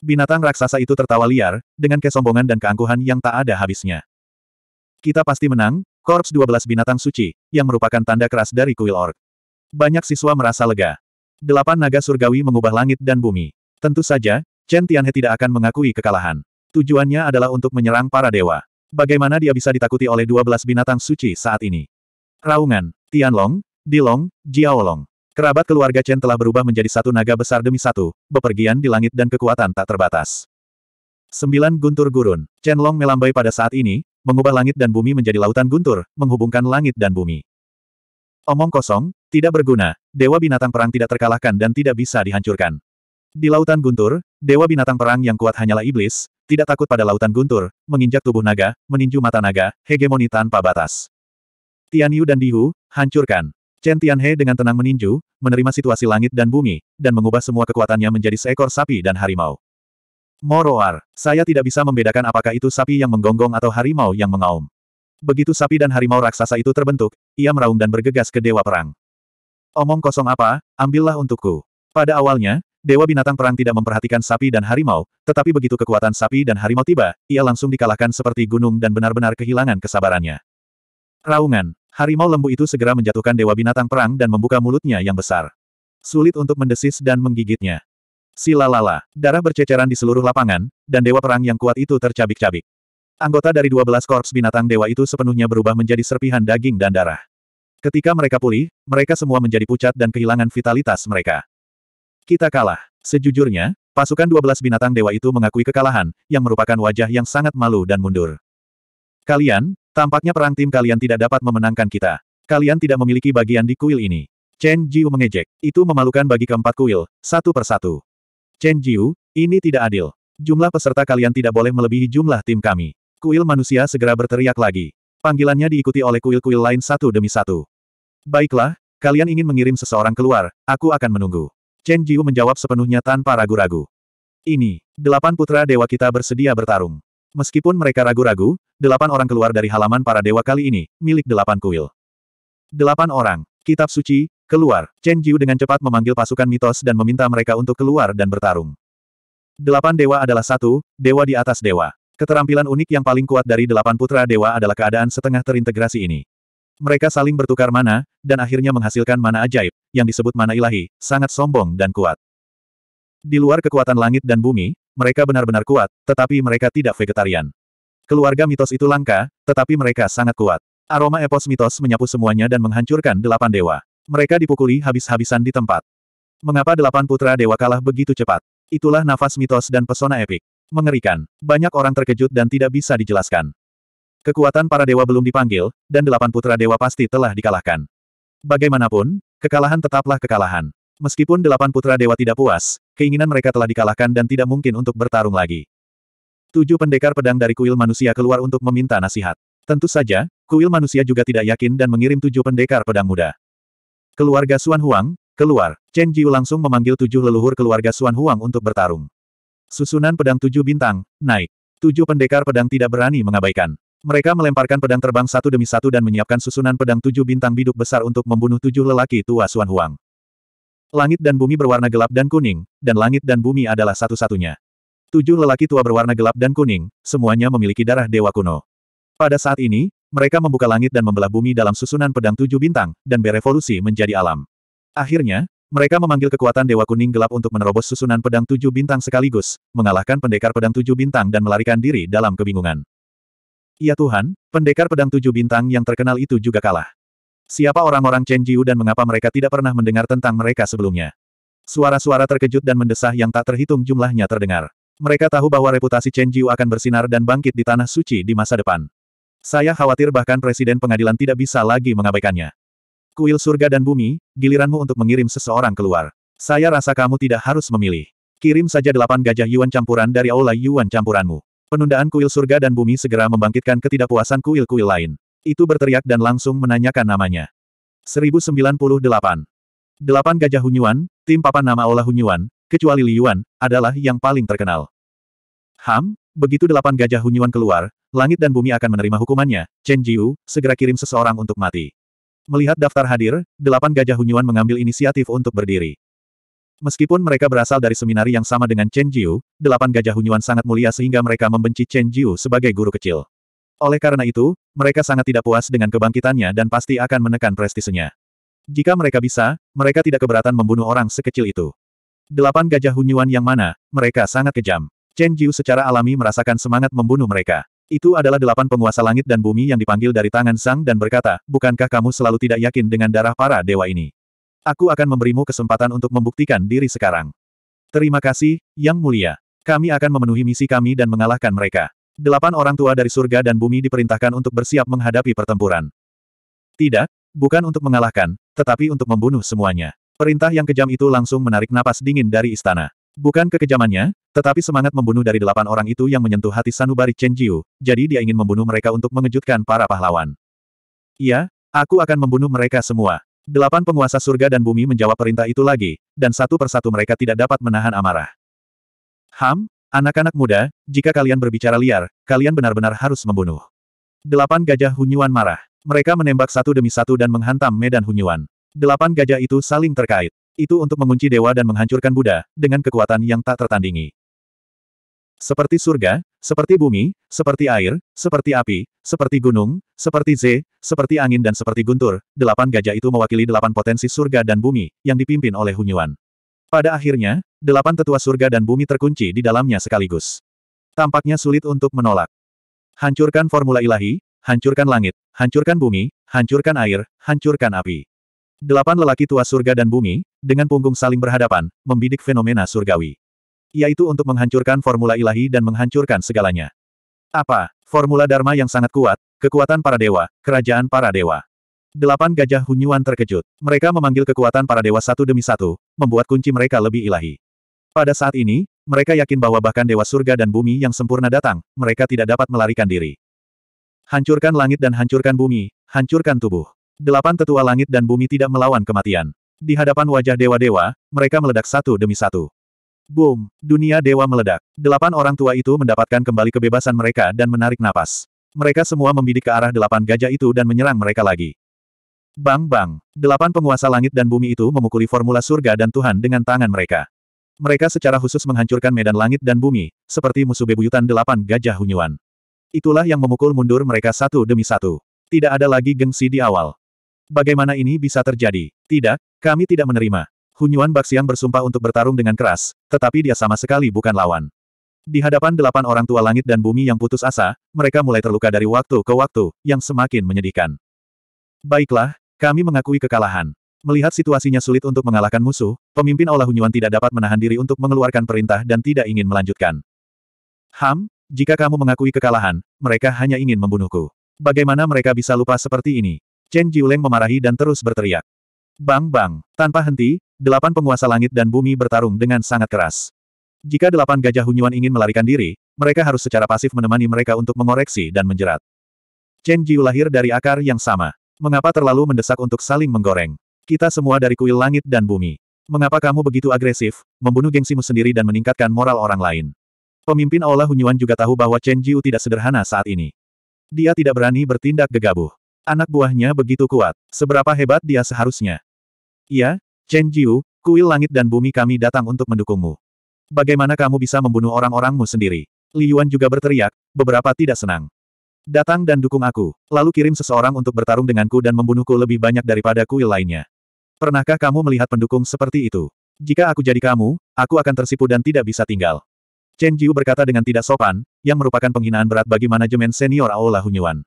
Binatang raksasa itu tertawa liar, dengan kesombongan dan keangkuhan yang tak ada habisnya. Kita pasti menang, Korps 12 binatang suci, yang merupakan tanda keras dari kuil org. Banyak siswa merasa lega. Delapan naga surgawi mengubah langit dan bumi. Tentu saja, Chen Tianhe tidak akan mengakui kekalahan. Tujuannya adalah untuk menyerang para dewa. Bagaimana dia bisa ditakuti oleh 12 binatang suci saat ini? Raungan, Tianlong, Dilong, Jiaolong. Kerabat keluarga Chen telah berubah menjadi satu naga besar demi satu, bepergian di langit dan kekuatan tak terbatas. Sembilan Guntur Gurun. Chen Long melambai pada saat ini, mengubah langit dan bumi menjadi lautan guntur, menghubungkan langit dan bumi. Omong kosong, tidak berguna, dewa binatang perang tidak terkalahkan dan tidak bisa dihancurkan. Di lautan guntur, dewa binatang perang yang kuat hanyalah iblis, tidak takut pada lautan guntur, menginjak tubuh naga, meninju mata naga, hegemoni tanpa batas. Tianyu dan Dihu, hancurkan. Chen Tianhe dengan tenang meninju, menerima situasi langit dan bumi, dan mengubah semua kekuatannya menjadi seekor sapi dan harimau. Moroar, saya tidak bisa membedakan apakah itu sapi yang menggonggong atau harimau yang mengaum. Begitu sapi dan harimau raksasa itu terbentuk, ia meraung dan bergegas ke dewa perang. Omong kosong apa, ambillah untukku. Pada awalnya, dewa binatang perang tidak memperhatikan sapi dan harimau, tetapi begitu kekuatan sapi dan harimau tiba, ia langsung dikalahkan seperti gunung dan benar-benar kehilangan kesabarannya. Raungan, Harimau lembu itu segera menjatuhkan dewa binatang perang dan membuka mulutnya yang besar. Sulit untuk mendesis dan menggigitnya. Silalala, darah berceceran di seluruh lapangan, dan dewa perang yang kuat itu tercabik-cabik. Anggota dari 12 korps binatang dewa itu sepenuhnya berubah menjadi serpihan daging dan darah. Ketika mereka pulih, mereka semua menjadi pucat dan kehilangan vitalitas mereka. Kita kalah. Sejujurnya, pasukan 12 binatang dewa itu mengakui kekalahan, yang merupakan wajah yang sangat malu dan mundur. Kalian, Tampaknya perang tim kalian tidak dapat memenangkan kita. Kalian tidak memiliki bagian di kuil ini. Chen Jiu mengejek. Itu memalukan bagi keempat kuil, satu persatu. Chen Jiu, ini tidak adil. Jumlah peserta kalian tidak boleh melebihi jumlah tim kami. Kuil manusia segera berteriak lagi. Panggilannya diikuti oleh kuil-kuil lain satu demi satu. Baiklah, kalian ingin mengirim seseorang keluar, aku akan menunggu. Chen Jiu menjawab sepenuhnya tanpa ragu-ragu. Ini, delapan putra dewa kita bersedia bertarung. Meskipun mereka ragu-ragu, delapan orang keluar dari halaman para dewa kali ini, milik delapan kuil. Delapan orang, kitab suci, keluar. Chen Jiu dengan cepat memanggil pasukan mitos dan meminta mereka untuk keluar dan bertarung. Delapan dewa adalah satu, dewa di atas dewa. Keterampilan unik yang paling kuat dari delapan putra dewa adalah keadaan setengah terintegrasi ini. Mereka saling bertukar mana, dan akhirnya menghasilkan mana ajaib, yang disebut mana ilahi, sangat sombong dan kuat. Di luar kekuatan langit dan bumi, mereka benar-benar kuat, tetapi mereka tidak vegetarian. Keluarga mitos itu langka, tetapi mereka sangat kuat. Aroma epos mitos menyapu semuanya dan menghancurkan delapan dewa. Mereka dipukuli habis-habisan di tempat. Mengapa delapan putra dewa kalah begitu cepat? Itulah nafas mitos dan pesona epik. Mengerikan. Banyak orang terkejut dan tidak bisa dijelaskan. Kekuatan para dewa belum dipanggil, dan delapan putra dewa pasti telah dikalahkan. Bagaimanapun, kekalahan tetaplah kekalahan. Meskipun delapan putra dewa tidak puas, Keinginan mereka telah dikalahkan dan tidak mungkin untuk bertarung lagi. Tujuh pendekar pedang dari kuil manusia keluar untuk meminta nasihat. Tentu saja, kuil manusia juga tidak yakin dan mengirim tujuh pendekar pedang muda. Keluarga Xuan Huang, keluar. Chen Jiu langsung memanggil tujuh leluhur keluarga Xuan Huang untuk bertarung. Susunan pedang tujuh bintang, naik. Tujuh pendekar pedang tidak berani mengabaikan. Mereka melemparkan pedang terbang satu demi satu dan menyiapkan susunan pedang tujuh bintang biduk besar untuk membunuh tujuh lelaki tua Xuan Huang. Langit dan bumi berwarna gelap dan kuning, dan langit dan bumi adalah satu-satunya. Tujuh lelaki tua berwarna gelap dan kuning, semuanya memiliki darah dewa kuno. Pada saat ini, mereka membuka langit dan membelah bumi dalam susunan pedang tujuh bintang, dan berevolusi menjadi alam. Akhirnya, mereka memanggil kekuatan Dewa Kuning Gelap untuk menerobos susunan pedang tujuh bintang sekaligus, mengalahkan pendekar pedang tujuh bintang dan melarikan diri dalam kebingungan. Ya Tuhan, pendekar pedang tujuh bintang yang terkenal itu juga kalah. Siapa orang-orang Chen Jiu dan mengapa mereka tidak pernah mendengar tentang mereka sebelumnya? Suara-suara terkejut dan mendesah yang tak terhitung jumlahnya terdengar. Mereka tahu bahwa reputasi Chen Jiu akan bersinar dan bangkit di Tanah Suci di masa depan. Saya khawatir bahkan Presiden Pengadilan tidak bisa lagi mengabaikannya. Kuil surga dan bumi, giliranmu untuk mengirim seseorang keluar. Saya rasa kamu tidak harus memilih. Kirim saja delapan gajah Yuan campuran dari aula Yuan campuranmu. Penundaan kuil surga dan bumi segera membangkitkan ketidakpuasan kuil-kuil lain. Itu berteriak dan langsung menanyakan namanya. 1098. Delapan Gajah Hunyuan, tim papan nama Ola Hunyuan, kecuali Liyuan, adalah yang paling terkenal. Ham, begitu delapan Gajah Hunyuan keluar, langit dan bumi akan menerima hukumannya, Chen Jiu, segera kirim seseorang untuk mati. Melihat daftar hadir, delapan Gajah Hunyuan mengambil inisiatif untuk berdiri. Meskipun mereka berasal dari seminari yang sama dengan Chen Jiu, delapan Gajah Hunyuan sangat mulia sehingga mereka membenci Chen Jiu sebagai guru kecil. Oleh karena itu, mereka sangat tidak puas dengan kebangkitannya dan pasti akan menekan prestisenya. Jika mereka bisa, mereka tidak keberatan membunuh orang sekecil itu. Delapan gajah hunyuan yang mana, mereka sangat kejam. Chen Jiu secara alami merasakan semangat membunuh mereka. Itu adalah delapan penguasa langit dan bumi yang dipanggil dari tangan Sang dan berkata, bukankah kamu selalu tidak yakin dengan darah para dewa ini? Aku akan memberimu kesempatan untuk membuktikan diri sekarang. Terima kasih, Yang Mulia. Kami akan memenuhi misi kami dan mengalahkan mereka. Delapan orang tua dari surga dan bumi diperintahkan untuk bersiap menghadapi pertempuran. Tidak, bukan untuk mengalahkan, tetapi untuk membunuh semuanya. Perintah yang kejam itu langsung menarik napas dingin dari istana. Bukan kekejamannya, tetapi semangat membunuh dari delapan orang itu yang menyentuh hati sanubari Chen Jiu, jadi dia ingin membunuh mereka untuk mengejutkan para pahlawan. Iya, aku akan membunuh mereka semua. Delapan penguasa surga dan bumi menjawab perintah itu lagi, dan satu persatu mereka tidak dapat menahan amarah. Ham, Anak-anak muda, jika kalian berbicara liar, kalian benar-benar harus membunuh. Delapan gajah Hunyuan marah. Mereka menembak satu demi satu dan menghantam medan Hunyuan. Delapan gajah itu saling terkait. Itu untuk mengunci dewa dan menghancurkan Buddha, dengan kekuatan yang tak tertandingi. Seperti surga, seperti bumi, seperti air, seperti api, seperti gunung, seperti Z, seperti angin dan seperti guntur, delapan gajah itu mewakili delapan potensi surga dan bumi, yang dipimpin oleh Hunyuan. Pada akhirnya, delapan tetua surga dan bumi terkunci di dalamnya sekaligus. Tampaknya sulit untuk menolak. Hancurkan formula ilahi, hancurkan langit, hancurkan bumi, hancurkan air, hancurkan api. Delapan lelaki tua surga dan bumi, dengan punggung saling berhadapan, membidik fenomena surgawi. Yaitu untuk menghancurkan formula ilahi dan menghancurkan segalanya. Apa? Formula Dharma yang sangat kuat, kekuatan para dewa, kerajaan para dewa. Delapan gajah hunyuan terkejut. Mereka memanggil kekuatan para dewa satu demi satu, membuat kunci mereka lebih ilahi. Pada saat ini, mereka yakin bahwa bahkan dewa surga dan bumi yang sempurna datang, mereka tidak dapat melarikan diri. Hancurkan langit dan hancurkan bumi, hancurkan tubuh. Delapan tetua langit dan bumi tidak melawan kematian. Di hadapan wajah dewa-dewa, mereka meledak satu demi satu. Boom! Dunia dewa meledak. Delapan orang tua itu mendapatkan kembali kebebasan mereka dan menarik napas. Mereka semua membidik ke arah delapan gajah itu dan menyerang mereka lagi. Bang bang! Delapan penguasa langit dan bumi itu memukuli formula surga dan Tuhan dengan tangan mereka. Mereka secara khusus menghancurkan medan langit dan bumi, seperti musuh bebuyutan delapan gajah hunyuan. Itulah yang memukul mundur mereka satu demi satu. Tidak ada lagi gengsi di awal. Bagaimana ini bisa terjadi? Tidak, kami tidak menerima. Hunyuan Baxiang bersumpah untuk bertarung dengan keras, tetapi dia sama sekali bukan lawan. Di hadapan delapan orang tua langit dan bumi yang putus asa, mereka mulai terluka dari waktu ke waktu, yang semakin menyedihkan. Baiklah, kami mengakui kekalahan. Melihat situasinya sulit untuk mengalahkan musuh, pemimpin Aula Hunyuan tidak dapat menahan diri untuk mengeluarkan perintah dan tidak ingin melanjutkan. Ham, jika kamu mengakui kekalahan, mereka hanya ingin membunuhku. Bagaimana mereka bisa lupa seperti ini? Chen Jiuleng memarahi dan terus berteriak. Bang bang, tanpa henti, delapan penguasa langit dan bumi bertarung dengan sangat keras. Jika delapan gajah Hunyuan ingin melarikan diri, mereka harus secara pasif menemani mereka untuk mengoreksi dan menjerat. Chen Jiu lahir dari akar yang sama. Mengapa terlalu mendesak untuk saling menggoreng? Kita semua dari kuil langit dan bumi. Mengapa kamu begitu agresif, membunuh gengsimu sendiri dan meningkatkan moral orang lain? Pemimpin Aula Hunyuan juga tahu bahwa Chen Jiu tidak sederhana saat ini. Dia tidak berani bertindak gegabah. Anak buahnya begitu kuat. Seberapa hebat dia seharusnya? Iya, Chen Jiu, kuil langit dan bumi kami datang untuk mendukungmu. Bagaimana kamu bisa membunuh orang-orangmu sendiri? Li Yuan juga berteriak, beberapa tidak senang. Datang dan dukung aku, lalu kirim seseorang untuk bertarung denganku dan membunuhku lebih banyak daripada kuil lainnya. Pernahkah kamu melihat pendukung seperti itu? Jika aku jadi kamu, aku akan tersipu dan tidak bisa tinggal. Chen Jiu berkata dengan tidak sopan, yang merupakan penghinaan berat bagi manajemen senior Aula Hunyuan.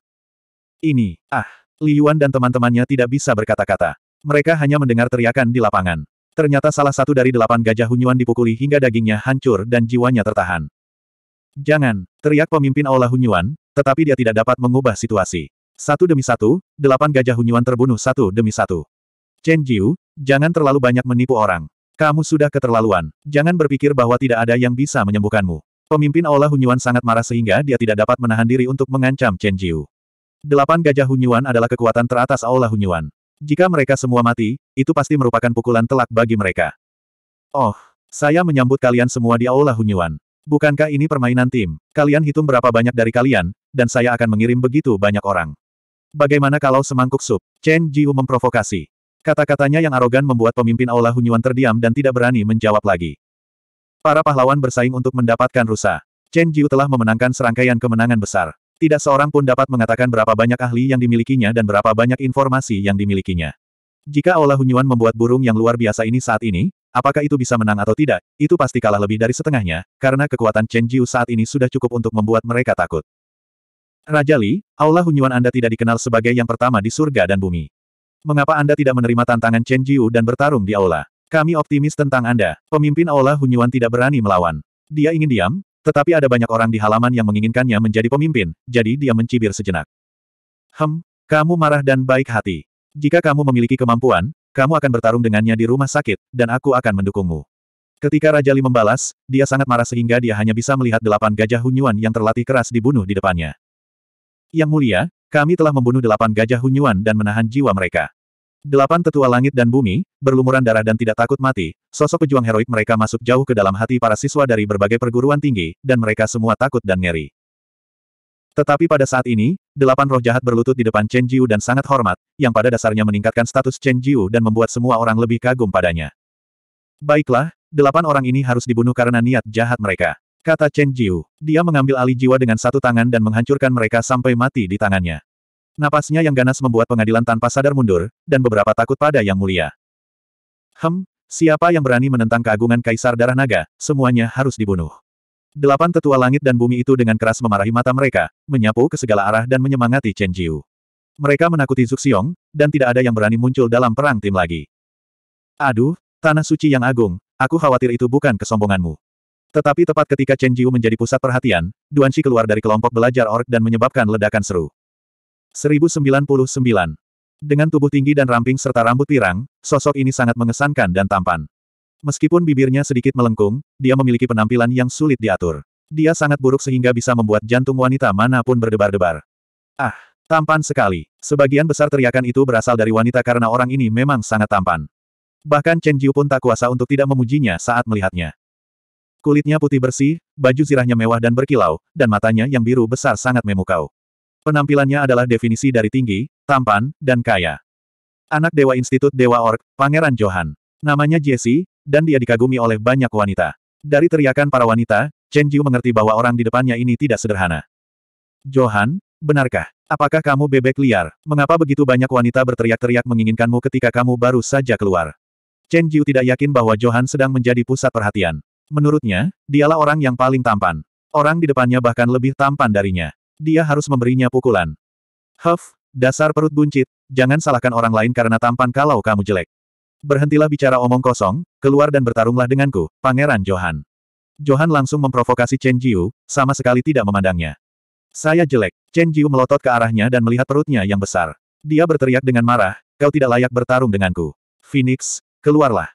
Ini, ah, Li Yuan dan teman-temannya tidak bisa berkata-kata. Mereka hanya mendengar teriakan di lapangan. Ternyata salah satu dari delapan gajah Hunyuan dipukuli hingga dagingnya hancur dan jiwanya tertahan. Jangan, teriak pemimpin Aula Hunyuan, tetapi dia tidak dapat mengubah situasi. Satu demi satu, delapan gajah Hunyuan terbunuh satu demi satu. Chen Jiu, jangan terlalu banyak menipu orang. Kamu sudah keterlaluan. Jangan berpikir bahwa tidak ada yang bisa menyembuhkanmu. Pemimpin Aula Hunyuan sangat marah sehingga dia tidak dapat menahan diri untuk mengancam Chen Jiu. Delapan gajah Hunyuan adalah kekuatan teratas Aula Hunyuan. Jika mereka semua mati, itu pasti merupakan pukulan telak bagi mereka. Oh, saya menyambut kalian semua di Aula Hunyuan. Bukankah ini permainan tim? Kalian hitung berapa banyak dari kalian, dan saya akan mengirim begitu banyak orang. Bagaimana kalau semangkuk sup? Chen Jiu memprovokasi. Kata-katanya yang arogan membuat pemimpin Aula Hunyuan terdiam dan tidak berani menjawab lagi. Para pahlawan bersaing untuk mendapatkan rusa. Chen Jiu telah memenangkan serangkaian kemenangan besar. Tidak seorang pun dapat mengatakan berapa banyak ahli yang dimilikinya dan berapa banyak informasi yang dimilikinya. Jika Aula Hunyuan membuat burung yang luar biasa ini saat ini, apakah itu bisa menang atau tidak, itu pasti kalah lebih dari setengahnya, karena kekuatan Chen Jiu saat ini sudah cukup untuk membuat mereka takut. Raja Li, Aula Hunyuan Anda tidak dikenal sebagai yang pertama di surga dan bumi. Mengapa Anda tidak menerima tantangan Chen Jiu dan bertarung di aula? Kami optimis tentang Anda. Pemimpin aula Hunyuan tidak berani melawan. Dia ingin diam, tetapi ada banyak orang di halaman yang menginginkannya menjadi pemimpin, jadi dia mencibir sejenak. Hem, kamu marah dan baik hati. Jika kamu memiliki kemampuan, kamu akan bertarung dengannya di rumah sakit, dan aku akan mendukungmu. Ketika Raja Li membalas, dia sangat marah sehingga dia hanya bisa melihat delapan gajah Hunyuan yang terlatih keras dibunuh di depannya. Yang mulia, kami telah membunuh delapan gajah hunyuan dan menahan jiwa mereka. Delapan tetua langit dan bumi, berlumuran darah dan tidak takut mati, sosok pejuang heroik mereka masuk jauh ke dalam hati para siswa dari berbagai perguruan tinggi, dan mereka semua takut dan ngeri. Tetapi pada saat ini, delapan roh jahat berlutut di depan Chen Jiu dan sangat hormat, yang pada dasarnya meningkatkan status Chen Jiu dan membuat semua orang lebih kagum padanya. Baiklah, delapan orang ini harus dibunuh karena niat jahat mereka. Kata Chen Jiu. Dia mengambil alih jiwa dengan satu tangan dan menghancurkan mereka sampai mati di tangannya. Napasnya yang ganas membuat pengadilan tanpa sadar mundur, dan beberapa takut pada yang mulia. Hem, siapa yang berani menentang keagungan Kaisar Darah Naga, semuanya harus dibunuh. Delapan tetua langit dan bumi itu dengan keras memarahi mata mereka, menyapu ke segala arah dan menyemangati Chen Jiu. Mereka menakuti Zuxiong, dan tidak ada yang berani muncul dalam perang tim lagi. Aduh, Tanah suci yang agung, aku khawatir itu bukan kesombonganmu. Tetapi tepat ketika Chen Jiu menjadi pusat perhatian, Duan Shi keluar dari kelompok belajar ork dan menyebabkan ledakan seru. 1099. Dengan tubuh tinggi dan ramping serta rambut pirang, sosok ini sangat mengesankan dan tampan. Meskipun bibirnya sedikit melengkung, dia memiliki penampilan yang sulit diatur. Dia sangat buruk sehingga bisa membuat jantung wanita manapun berdebar-debar. Ah, tampan sekali. Sebagian besar teriakan itu berasal dari wanita karena orang ini memang sangat tampan. Bahkan Chen Jiu pun tak kuasa untuk tidak memujinya saat melihatnya. Kulitnya putih bersih, baju zirahnya mewah dan berkilau, dan matanya yang biru besar sangat memukau. Penampilannya adalah definisi dari tinggi, tampan, dan kaya. Anak Dewa Institut Dewa Ork, Pangeran Johan. Namanya Jesse, dan dia dikagumi oleh banyak wanita. Dari teriakan para wanita, Chen Jiu mengerti bahwa orang di depannya ini tidak sederhana. Johan, benarkah? Apakah kamu bebek liar? Mengapa begitu banyak wanita berteriak-teriak menginginkanmu ketika kamu baru saja keluar? Chen Jiu tidak yakin bahwa Johan sedang menjadi pusat perhatian. Menurutnya, dialah orang yang paling tampan. Orang di depannya bahkan lebih tampan darinya. Dia harus memberinya pukulan. Huff, dasar perut buncit, jangan salahkan orang lain karena tampan kalau kamu jelek. Berhentilah bicara omong kosong, keluar dan bertarunglah denganku, Pangeran Johan. Johan langsung memprovokasi Chen Jiu, sama sekali tidak memandangnya. Saya jelek, Chen Jiu melotot ke arahnya dan melihat perutnya yang besar. Dia berteriak dengan marah, kau tidak layak bertarung denganku. Phoenix, keluarlah.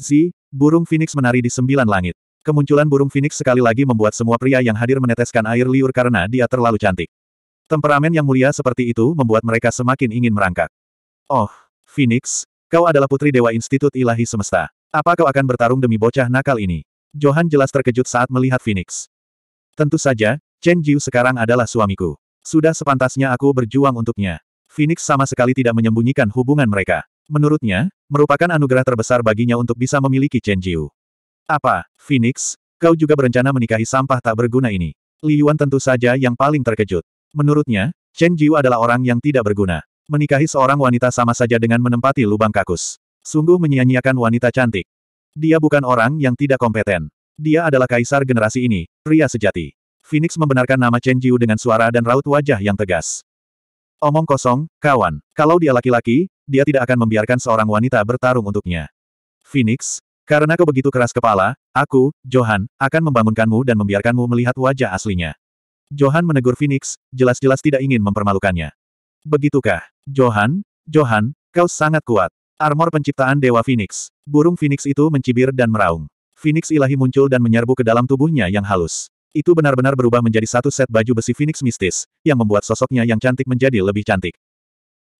Zi, Burung Phoenix menari di sembilan langit. Kemunculan burung Phoenix sekali lagi membuat semua pria yang hadir meneteskan air liur karena dia terlalu cantik. Temperamen yang mulia seperti itu membuat mereka semakin ingin merangkak. Oh, Phoenix, kau adalah putri Dewa Institut Ilahi Semesta. Apa kau akan bertarung demi bocah nakal ini? Johan jelas terkejut saat melihat Phoenix. Tentu saja, Chen Jiu sekarang adalah suamiku. Sudah sepantasnya aku berjuang untuknya. Phoenix sama sekali tidak menyembunyikan hubungan mereka. Menurutnya, merupakan anugerah terbesar baginya untuk bisa memiliki Chen Jiu. Apa, Phoenix, kau juga berencana menikahi sampah tak berguna ini? Li Yuan tentu saja yang paling terkejut. Menurutnya, Chen Jiu adalah orang yang tidak berguna. Menikahi seorang wanita sama saja dengan menempati lubang kakus. Sungguh menyia-nyiakan wanita cantik. Dia bukan orang yang tidak kompeten. Dia adalah kaisar generasi ini, pria sejati. Phoenix membenarkan nama Chen Jiu dengan suara dan raut wajah yang tegas. Omong kosong, kawan. Kalau dia laki-laki, dia tidak akan membiarkan seorang wanita bertarung untuknya. Phoenix, karena kau begitu keras kepala, aku, Johan, akan membangunkanmu dan membiarkanmu melihat wajah aslinya. Johan menegur Phoenix, jelas-jelas tidak ingin mempermalukannya. Begitukah? Johan, Johan, kau sangat kuat. Armor penciptaan Dewa Phoenix. Burung Phoenix itu mencibir dan meraung. Phoenix ilahi muncul dan menyerbu ke dalam tubuhnya yang halus. Itu benar-benar berubah menjadi satu set baju besi Phoenix mistis, yang membuat sosoknya yang cantik menjadi lebih cantik.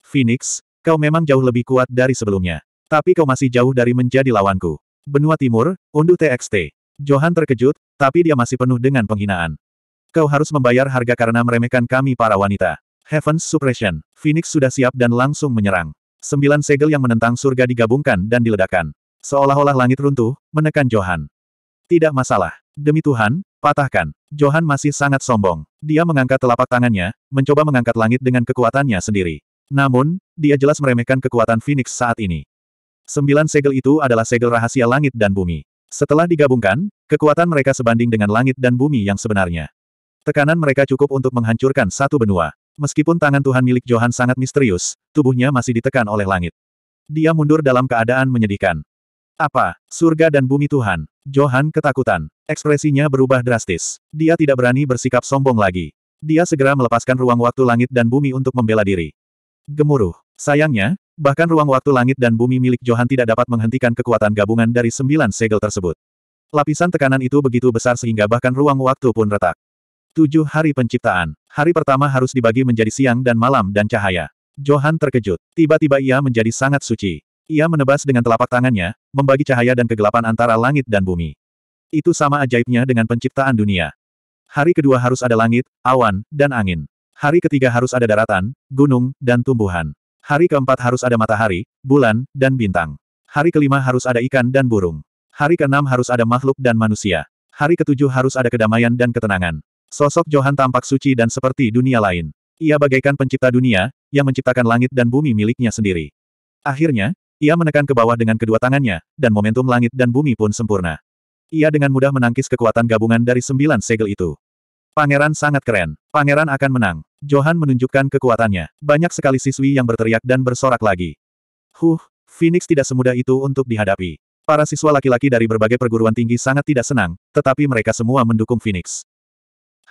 Phoenix, Kau memang jauh lebih kuat dari sebelumnya. Tapi kau masih jauh dari menjadi lawanku. Benua Timur, unduh TXT. Johan terkejut, tapi dia masih penuh dengan penghinaan. Kau harus membayar harga karena meremehkan kami para wanita. Heaven's Suppression. Phoenix sudah siap dan langsung menyerang. Sembilan segel yang menentang surga digabungkan dan diledakkan. Seolah-olah langit runtuh, menekan Johan. Tidak masalah. Demi Tuhan, patahkan. Johan masih sangat sombong. Dia mengangkat telapak tangannya, mencoba mengangkat langit dengan kekuatannya sendiri. Namun, dia jelas meremehkan kekuatan Phoenix saat ini. Sembilan segel itu adalah segel rahasia langit dan bumi. Setelah digabungkan, kekuatan mereka sebanding dengan langit dan bumi yang sebenarnya. Tekanan mereka cukup untuk menghancurkan satu benua. Meskipun tangan Tuhan milik Johan sangat misterius, tubuhnya masih ditekan oleh langit. Dia mundur dalam keadaan menyedihkan. Apa? Surga dan bumi Tuhan. Johan ketakutan. Ekspresinya berubah drastis. Dia tidak berani bersikap sombong lagi. Dia segera melepaskan ruang waktu langit dan bumi untuk membela diri gemuruh. Sayangnya, bahkan ruang waktu langit dan bumi milik Johan tidak dapat menghentikan kekuatan gabungan dari sembilan segel tersebut. Lapisan tekanan itu begitu besar sehingga bahkan ruang waktu pun retak. Tujuh hari penciptaan. Hari pertama harus dibagi menjadi siang dan malam dan cahaya. Johan terkejut. Tiba-tiba ia menjadi sangat suci. Ia menebas dengan telapak tangannya, membagi cahaya dan kegelapan antara langit dan bumi. Itu sama ajaibnya dengan penciptaan dunia. Hari kedua harus ada langit, awan, dan angin. Hari ketiga harus ada daratan, gunung, dan tumbuhan. Hari keempat harus ada matahari, bulan, dan bintang. Hari kelima harus ada ikan dan burung. Hari keenam harus ada makhluk dan manusia. Hari ketujuh harus ada kedamaian dan ketenangan. Sosok Johan tampak suci dan seperti dunia lain. Ia bagaikan pencipta dunia, yang menciptakan langit dan bumi miliknya sendiri. Akhirnya, ia menekan ke bawah dengan kedua tangannya, dan momentum langit dan bumi pun sempurna. Ia dengan mudah menangkis kekuatan gabungan dari sembilan segel itu. Pangeran sangat keren. Pangeran akan menang. Johan menunjukkan kekuatannya. Banyak sekali siswi yang berteriak dan bersorak lagi. Huh, Phoenix tidak semudah itu untuk dihadapi. Para siswa laki-laki dari berbagai perguruan tinggi sangat tidak senang, tetapi mereka semua mendukung Phoenix.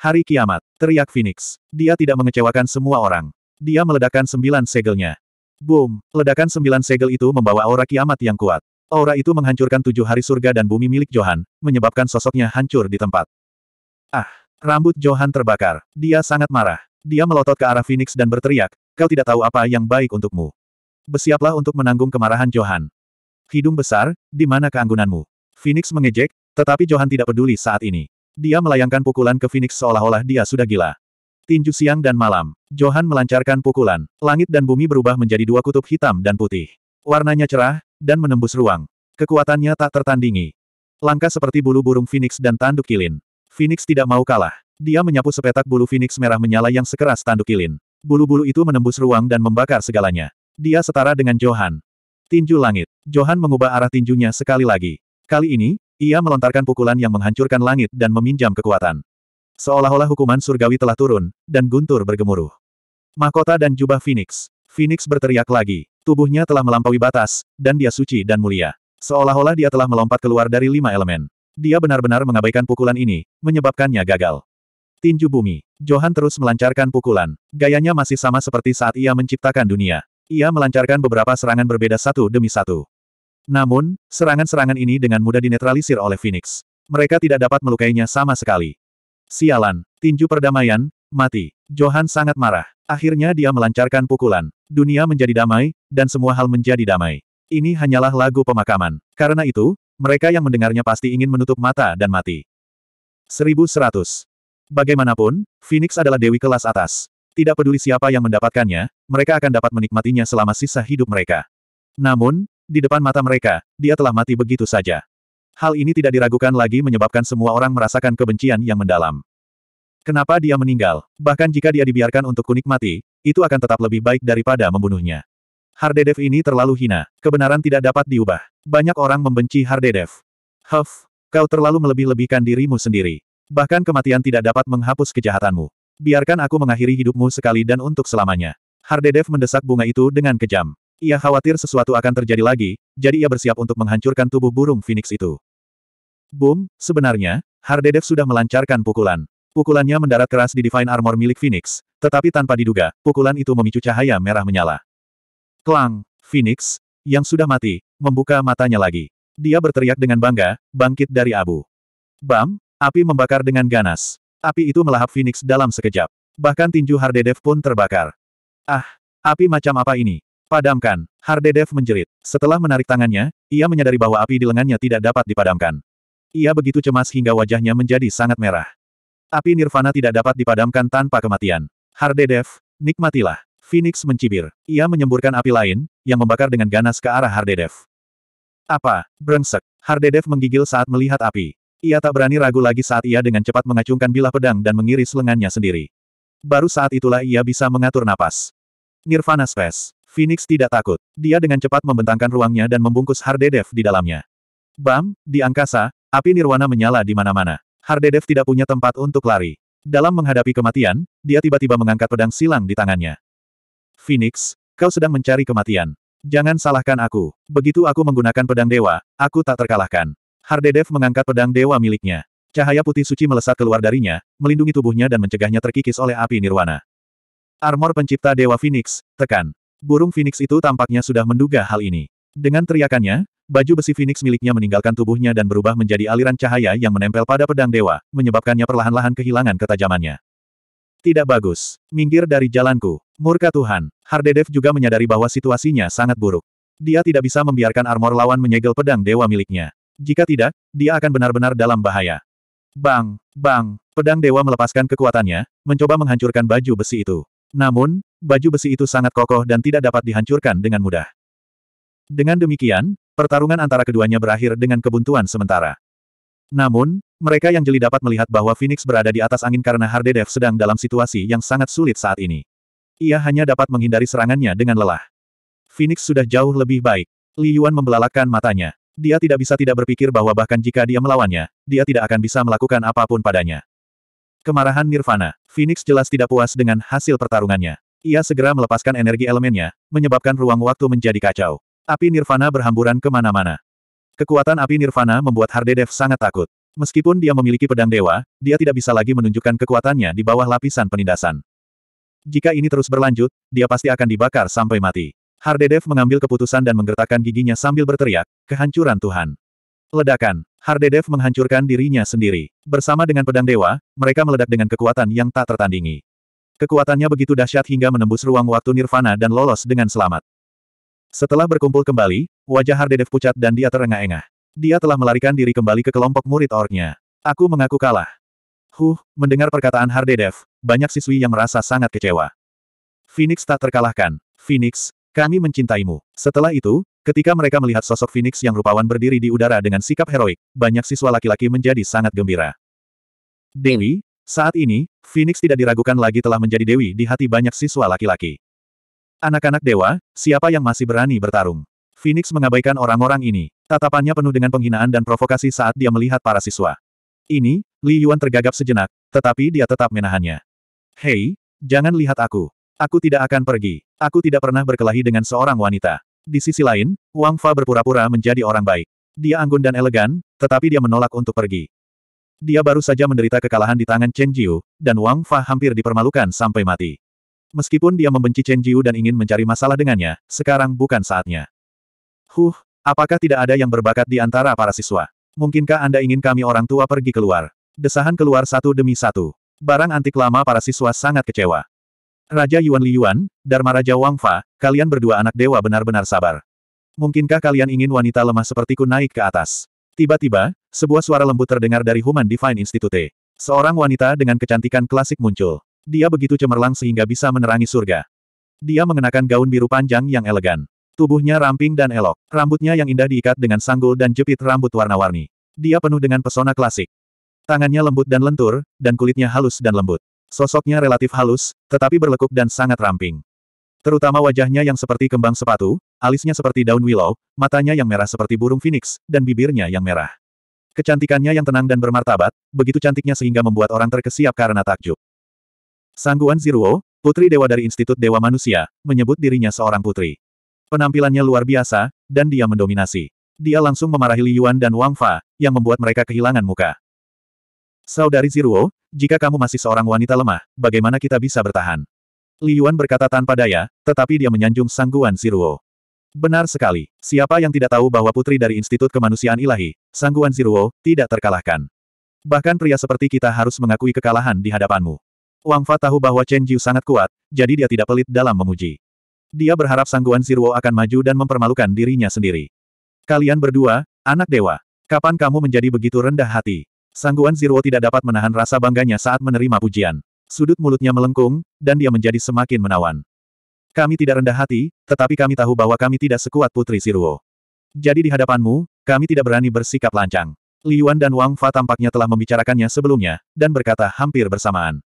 Hari kiamat, teriak Phoenix. Dia tidak mengecewakan semua orang. Dia meledakkan sembilan segelnya. Boom, ledakan sembilan segel itu membawa aura kiamat yang kuat. Aura itu menghancurkan tujuh hari surga dan bumi milik Johan, menyebabkan sosoknya hancur di tempat. Ah, Rambut Johan terbakar. Dia sangat marah. Dia melotot ke arah Phoenix dan berteriak, kau tidak tahu apa yang baik untukmu. Bersiaplah untuk menanggung kemarahan Johan. Hidung besar, di mana keanggunanmu? Phoenix mengejek, tetapi Johan tidak peduli saat ini. Dia melayangkan pukulan ke Phoenix seolah-olah dia sudah gila. Tinju siang dan malam, Johan melancarkan pukulan. Langit dan bumi berubah menjadi dua kutub hitam dan putih. Warnanya cerah, dan menembus ruang. Kekuatannya tak tertandingi. Langkah seperti bulu burung Phoenix dan tanduk kilin. Phoenix tidak mau kalah. Dia menyapu sepetak bulu Phoenix merah menyala yang sekeras tanduk kilin. Bulu-bulu itu menembus ruang dan membakar segalanya. Dia setara dengan Johan. Tinju langit. Johan mengubah arah tinjunya sekali lagi. Kali ini, ia melontarkan pukulan yang menghancurkan langit dan meminjam kekuatan. Seolah-olah hukuman surgawi telah turun, dan guntur bergemuruh. Mahkota dan jubah Phoenix. Phoenix berteriak lagi. Tubuhnya telah melampaui batas, dan dia suci dan mulia. Seolah-olah dia telah melompat keluar dari lima elemen. Dia benar-benar mengabaikan pukulan ini, menyebabkannya gagal. Tinju bumi. Johan terus melancarkan pukulan. Gayanya masih sama seperti saat ia menciptakan dunia. Ia melancarkan beberapa serangan berbeda satu demi satu. Namun, serangan-serangan ini dengan mudah dinetralisir oleh Phoenix. Mereka tidak dapat melukainya sama sekali. Sialan, tinju perdamaian, mati. Johan sangat marah. Akhirnya dia melancarkan pukulan. Dunia menjadi damai, dan semua hal menjadi damai. Ini hanyalah lagu pemakaman. Karena itu, mereka yang mendengarnya pasti ingin menutup mata dan mati. 1100. Bagaimanapun, Phoenix adalah dewi kelas atas. Tidak peduli siapa yang mendapatkannya, mereka akan dapat menikmatinya selama sisa hidup mereka. Namun, di depan mata mereka, dia telah mati begitu saja. Hal ini tidak diragukan lagi menyebabkan semua orang merasakan kebencian yang mendalam. Kenapa dia meninggal? Bahkan jika dia dibiarkan untuk kunikmati, itu akan tetap lebih baik daripada membunuhnya. Hardedev ini terlalu hina. Kebenaran tidak dapat diubah. Banyak orang membenci Hardedev. Huff, kau terlalu melebih-lebihkan dirimu sendiri. Bahkan kematian tidak dapat menghapus kejahatanmu. Biarkan aku mengakhiri hidupmu sekali dan untuk selamanya. Hardedev mendesak bunga itu dengan kejam. Ia khawatir sesuatu akan terjadi lagi, jadi ia bersiap untuk menghancurkan tubuh burung Phoenix itu. Boom, sebenarnya, Hardedev sudah melancarkan pukulan. Pukulannya mendarat keras di Divine Armor milik Phoenix, tetapi tanpa diduga, pukulan itu memicu cahaya merah menyala. Klang, Phoenix, yang sudah mati, membuka matanya lagi. Dia berteriak dengan bangga, bangkit dari abu. Bam, api membakar dengan ganas. Api itu melahap Phoenix dalam sekejap. Bahkan tinju Hardedev pun terbakar. Ah, api macam apa ini? Padamkan, Hardedev menjerit. Setelah menarik tangannya, ia menyadari bahwa api di lengannya tidak dapat dipadamkan. Ia begitu cemas hingga wajahnya menjadi sangat merah. Api nirvana tidak dapat dipadamkan tanpa kematian. Hardedev, nikmatilah. Phoenix mencibir. Ia menyemburkan api lain, yang membakar dengan ganas ke arah Hardedev. Apa? Brengsek. Hardedev menggigil saat melihat api. Ia tak berani ragu lagi saat ia dengan cepat mengacungkan bilah pedang dan mengiris lengannya sendiri. Baru saat itulah ia bisa mengatur napas. Nirvana Space. Phoenix tidak takut. Dia dengan cepat membentangkan ruangnya dan membungkus Hardedev di dalamnya. Bam, di angkasa, api nirwana menyala di mana-mana. Hardedev tidak punya tempat untuk lari. Dalam menghadapi kematian, dia tiba-tiba mengangkat pedang silang di tangannya. Phoenix, kau sedang mencari kematian. Jangan salahkan aku. Begitu aku menggunakan pedang dewa, aku tak terkalahkan. Hardedev mengangkat pedang dewa miliknya. Cahaya putih suci melesat keluar darinya, melindungi tubuhnya dan mencegahnya terkikis oleh api nirwana. Armor pencipta Dewa Phoenix, tekan. Burung Phoenix itu tampaknya sudah menduga hal ini. Dengan teriakannya, baju besi Phoenix miliknya meninggalkan tubuhnya dan berubah menjadi aliran cahaya yang menempel pada pedang dewa, menyebabkannya perlahan-lahan kehilangan ketajamannya. Tidak bagus. Minggir dari jalanku. Murka Tuhan. Hardedev juga menyadari bahwa situasinya sangat buruk. Dia tidak bisa membiarkan armor lawan menyegel pedang dewa miliknya. Jika tidak, dia akan benar-benar dalam bahaya. Bang, bang, pedang dewa melepaskan kekuatannya, mencoba menghancurkan baju besi itu. Namun, baju besi itu sangat kokoh dan tidak dapat dihancurkan dengan mudah. Dengan demikian, pertarungan antara keduanya berakhir dengan kebuntuan sementara. Namun, mereka yang jeli dapat melihat bahwa Phoenix berada di atas angin karena Hardedev sedang dalam situasi yang sangat sulit saat ini. Ia hanya dapat menghindari serangannya dengan lelah. Phoenix sudah jauh lebih baik. Li Yuan membelalakkan matanya. Dia tidak bisa tidak berpikir bahwa bahkan jika dia melawannya, dia tidak akan bisa melakukan apapun padanya. Kemarahan Nirvana, Phoenix jelas tidak puas dengan hasil pertarungannya. Ia segera melepaskan energi elemennya, menyebabkan ruang waktu menjadi kacau. Api Nirvana berhamburan kemana-mana. Kekuatan api Nirvana membuat Hardedev sangat takut. Meskipun dia memiliki pedang dewa, dia tidak bisa lagi menunjukkan kekuatannya di bawah lapisan penindasan. Jika ini terus berlanjut, dia pasti akan dibakar sampai mati. Hardedev mengambil keputusan dan menggertakkan giginya sambil berteriak, kehancuran Tuhan. Ledakan. Hardedev menghancurkan dirinya sendiri. Bersama dengan pedang dewa, mereka meledak dengan kekuatan yang tak tertandingi. Kekuatannya begitu dahsyat hingga menembus ruang waktu nirvana dan lolos dengan selamat. Setelah berkumpul kembali, wajah Hardedev pucat dan dia terengah-engah. Dia telah melarikan diri kembali ke kelompok murid orknya. Aku mengaku kalah. Huh, mendengar perkataan Hardedev, banyak siswi yang merasa sangat kecewa. Phoenix tak terkalahkan. Phoenix, kami mencintaimu. Setelah itu, ketika mereka melihat sosok Phoenix yang rupawan berdiri di udara dengan sikap heroik, banyak siswa laki-laki menjadi sangat gembira. Dewi, saat ini, Phoenix tidak diragukan lagi telah menjadi Dewi di hati banyak siswa laki-laki. Anak-anak dewa, siapa yang masih berani bertarung? Phoenix mengabaikan orang-orang ini. Tatapannya penuh dengan penghinaan dan provokasi saat dia melihat para siswa. Ini, Li Yuan tergagap sejenak, tetapi dia tetap menahannya. Hei, jangan lihat aku. Aku tidak akan pergi. Aku tidak pernah berkelahi dengan seorang wanita. Di sisi lain, Wang Fa berpura-pura menjadi orang baik. Dia anggun dan elegan, tetapi dia menolak untuk pergi. Dia baru saja menderita kekalahan di tangan Chen Jiu, dan Wang Fa hampir dipermalukan sampai mati. Meskipun dia membenci Chen Jiu dan ingin mencari masalah dengannya, sekarang bukan saatnya. Huh, apakah tidak ada yang berbakat di antara para siswa? Mungkinkah Anda ingin kami orang tua pergi keluar? Desahan keluar satu demi satu. Barang antik lama para siswa sangat kecewa. Raja Yuan Liyuan, Dharma Raja Wang Fa, kalian berdua anak dewa benar-benar sabar. Mungkinkah kalian ingin wanita lemah sepertiku naik ke atas? Tiba-tiba, sebuah suara lembut terdengar dari Human Divine Institute. Seorang wanita dengan kecantikan klasik muncul. Dia begitu cemerlang sehingga bisa menerangi surga. Dia mengenakan gaun biru panjang yang elegan. Tubuhnya ramping dan elok. Rambutnya yang indah diikat dengan sanggul dan jepit rambut warna-warni. Dia penuh dengan pesona klasik. Tangannya lembut dan lentur, dan kulitnya halus dan lembut. Sosoknya relatif halus, tetapi berlekuk dan sangat ramping. Terutama wajahnya yang seperti kembang sepatu, alisnya seperti daun willow, matanya yang merah seperti burung phoenix, dan bibirnya yang merah. Kecantikannya yang tenang dan bermartabat, begitu cantiknya sehingga membuat orang terkesiap karena takjub. Sangguan Ziruo, putri dewa dari Institut Dewa Manusia, menyebut dirinya seorang putri. Penampilannya luar biasa, dan dia mendominasi. Dia langsung memarahi Li Yuan dan Wang Fa, yang membuat mereka kehilangan muka. Saudari Ziruo, jika kamu masih seorang wanita lemah, bagaimana kita bisa bertahan? Li Yuan berkata tanpa daya, tetapi dia menyanjung Sangguan Ziruo. Benar sekali, siapa yang tidak tahu bahwa putri dari Institut Kemanusiaan Ilahi, Sangguan Ziruo, tidak terkalahkan. Bahkan pria seperti kita harus mengakui kekalahan di hadapanmu. Wang Fa tahu bahwa Chen Jiu sangat kuat, jadi dia tidak pelit dalam memuji. Dia berharap Sangguan Zirwo akan maju dan mempermalukan dirinya sendiri. Kalian berdua, anak dewa. Kapan kamu menjadi begitu rendah hati? Sangguan Zirwo tidak dapat menahan rasa bangganya saat menerima pujian. Sudut mulutnya melengkung, dan dia menjadi semakin menawan. Kami tidak rendah hati, tetapi kami tahu bahwa kami tidak sekuat Putri Zirwo. Jadi di hadapanmu, kami tidak berani bersikap lancang. Li Yuan dan Wang Fa tampaknya telah membicarakannya sebelumnya, dan berkata hampir bersamaan.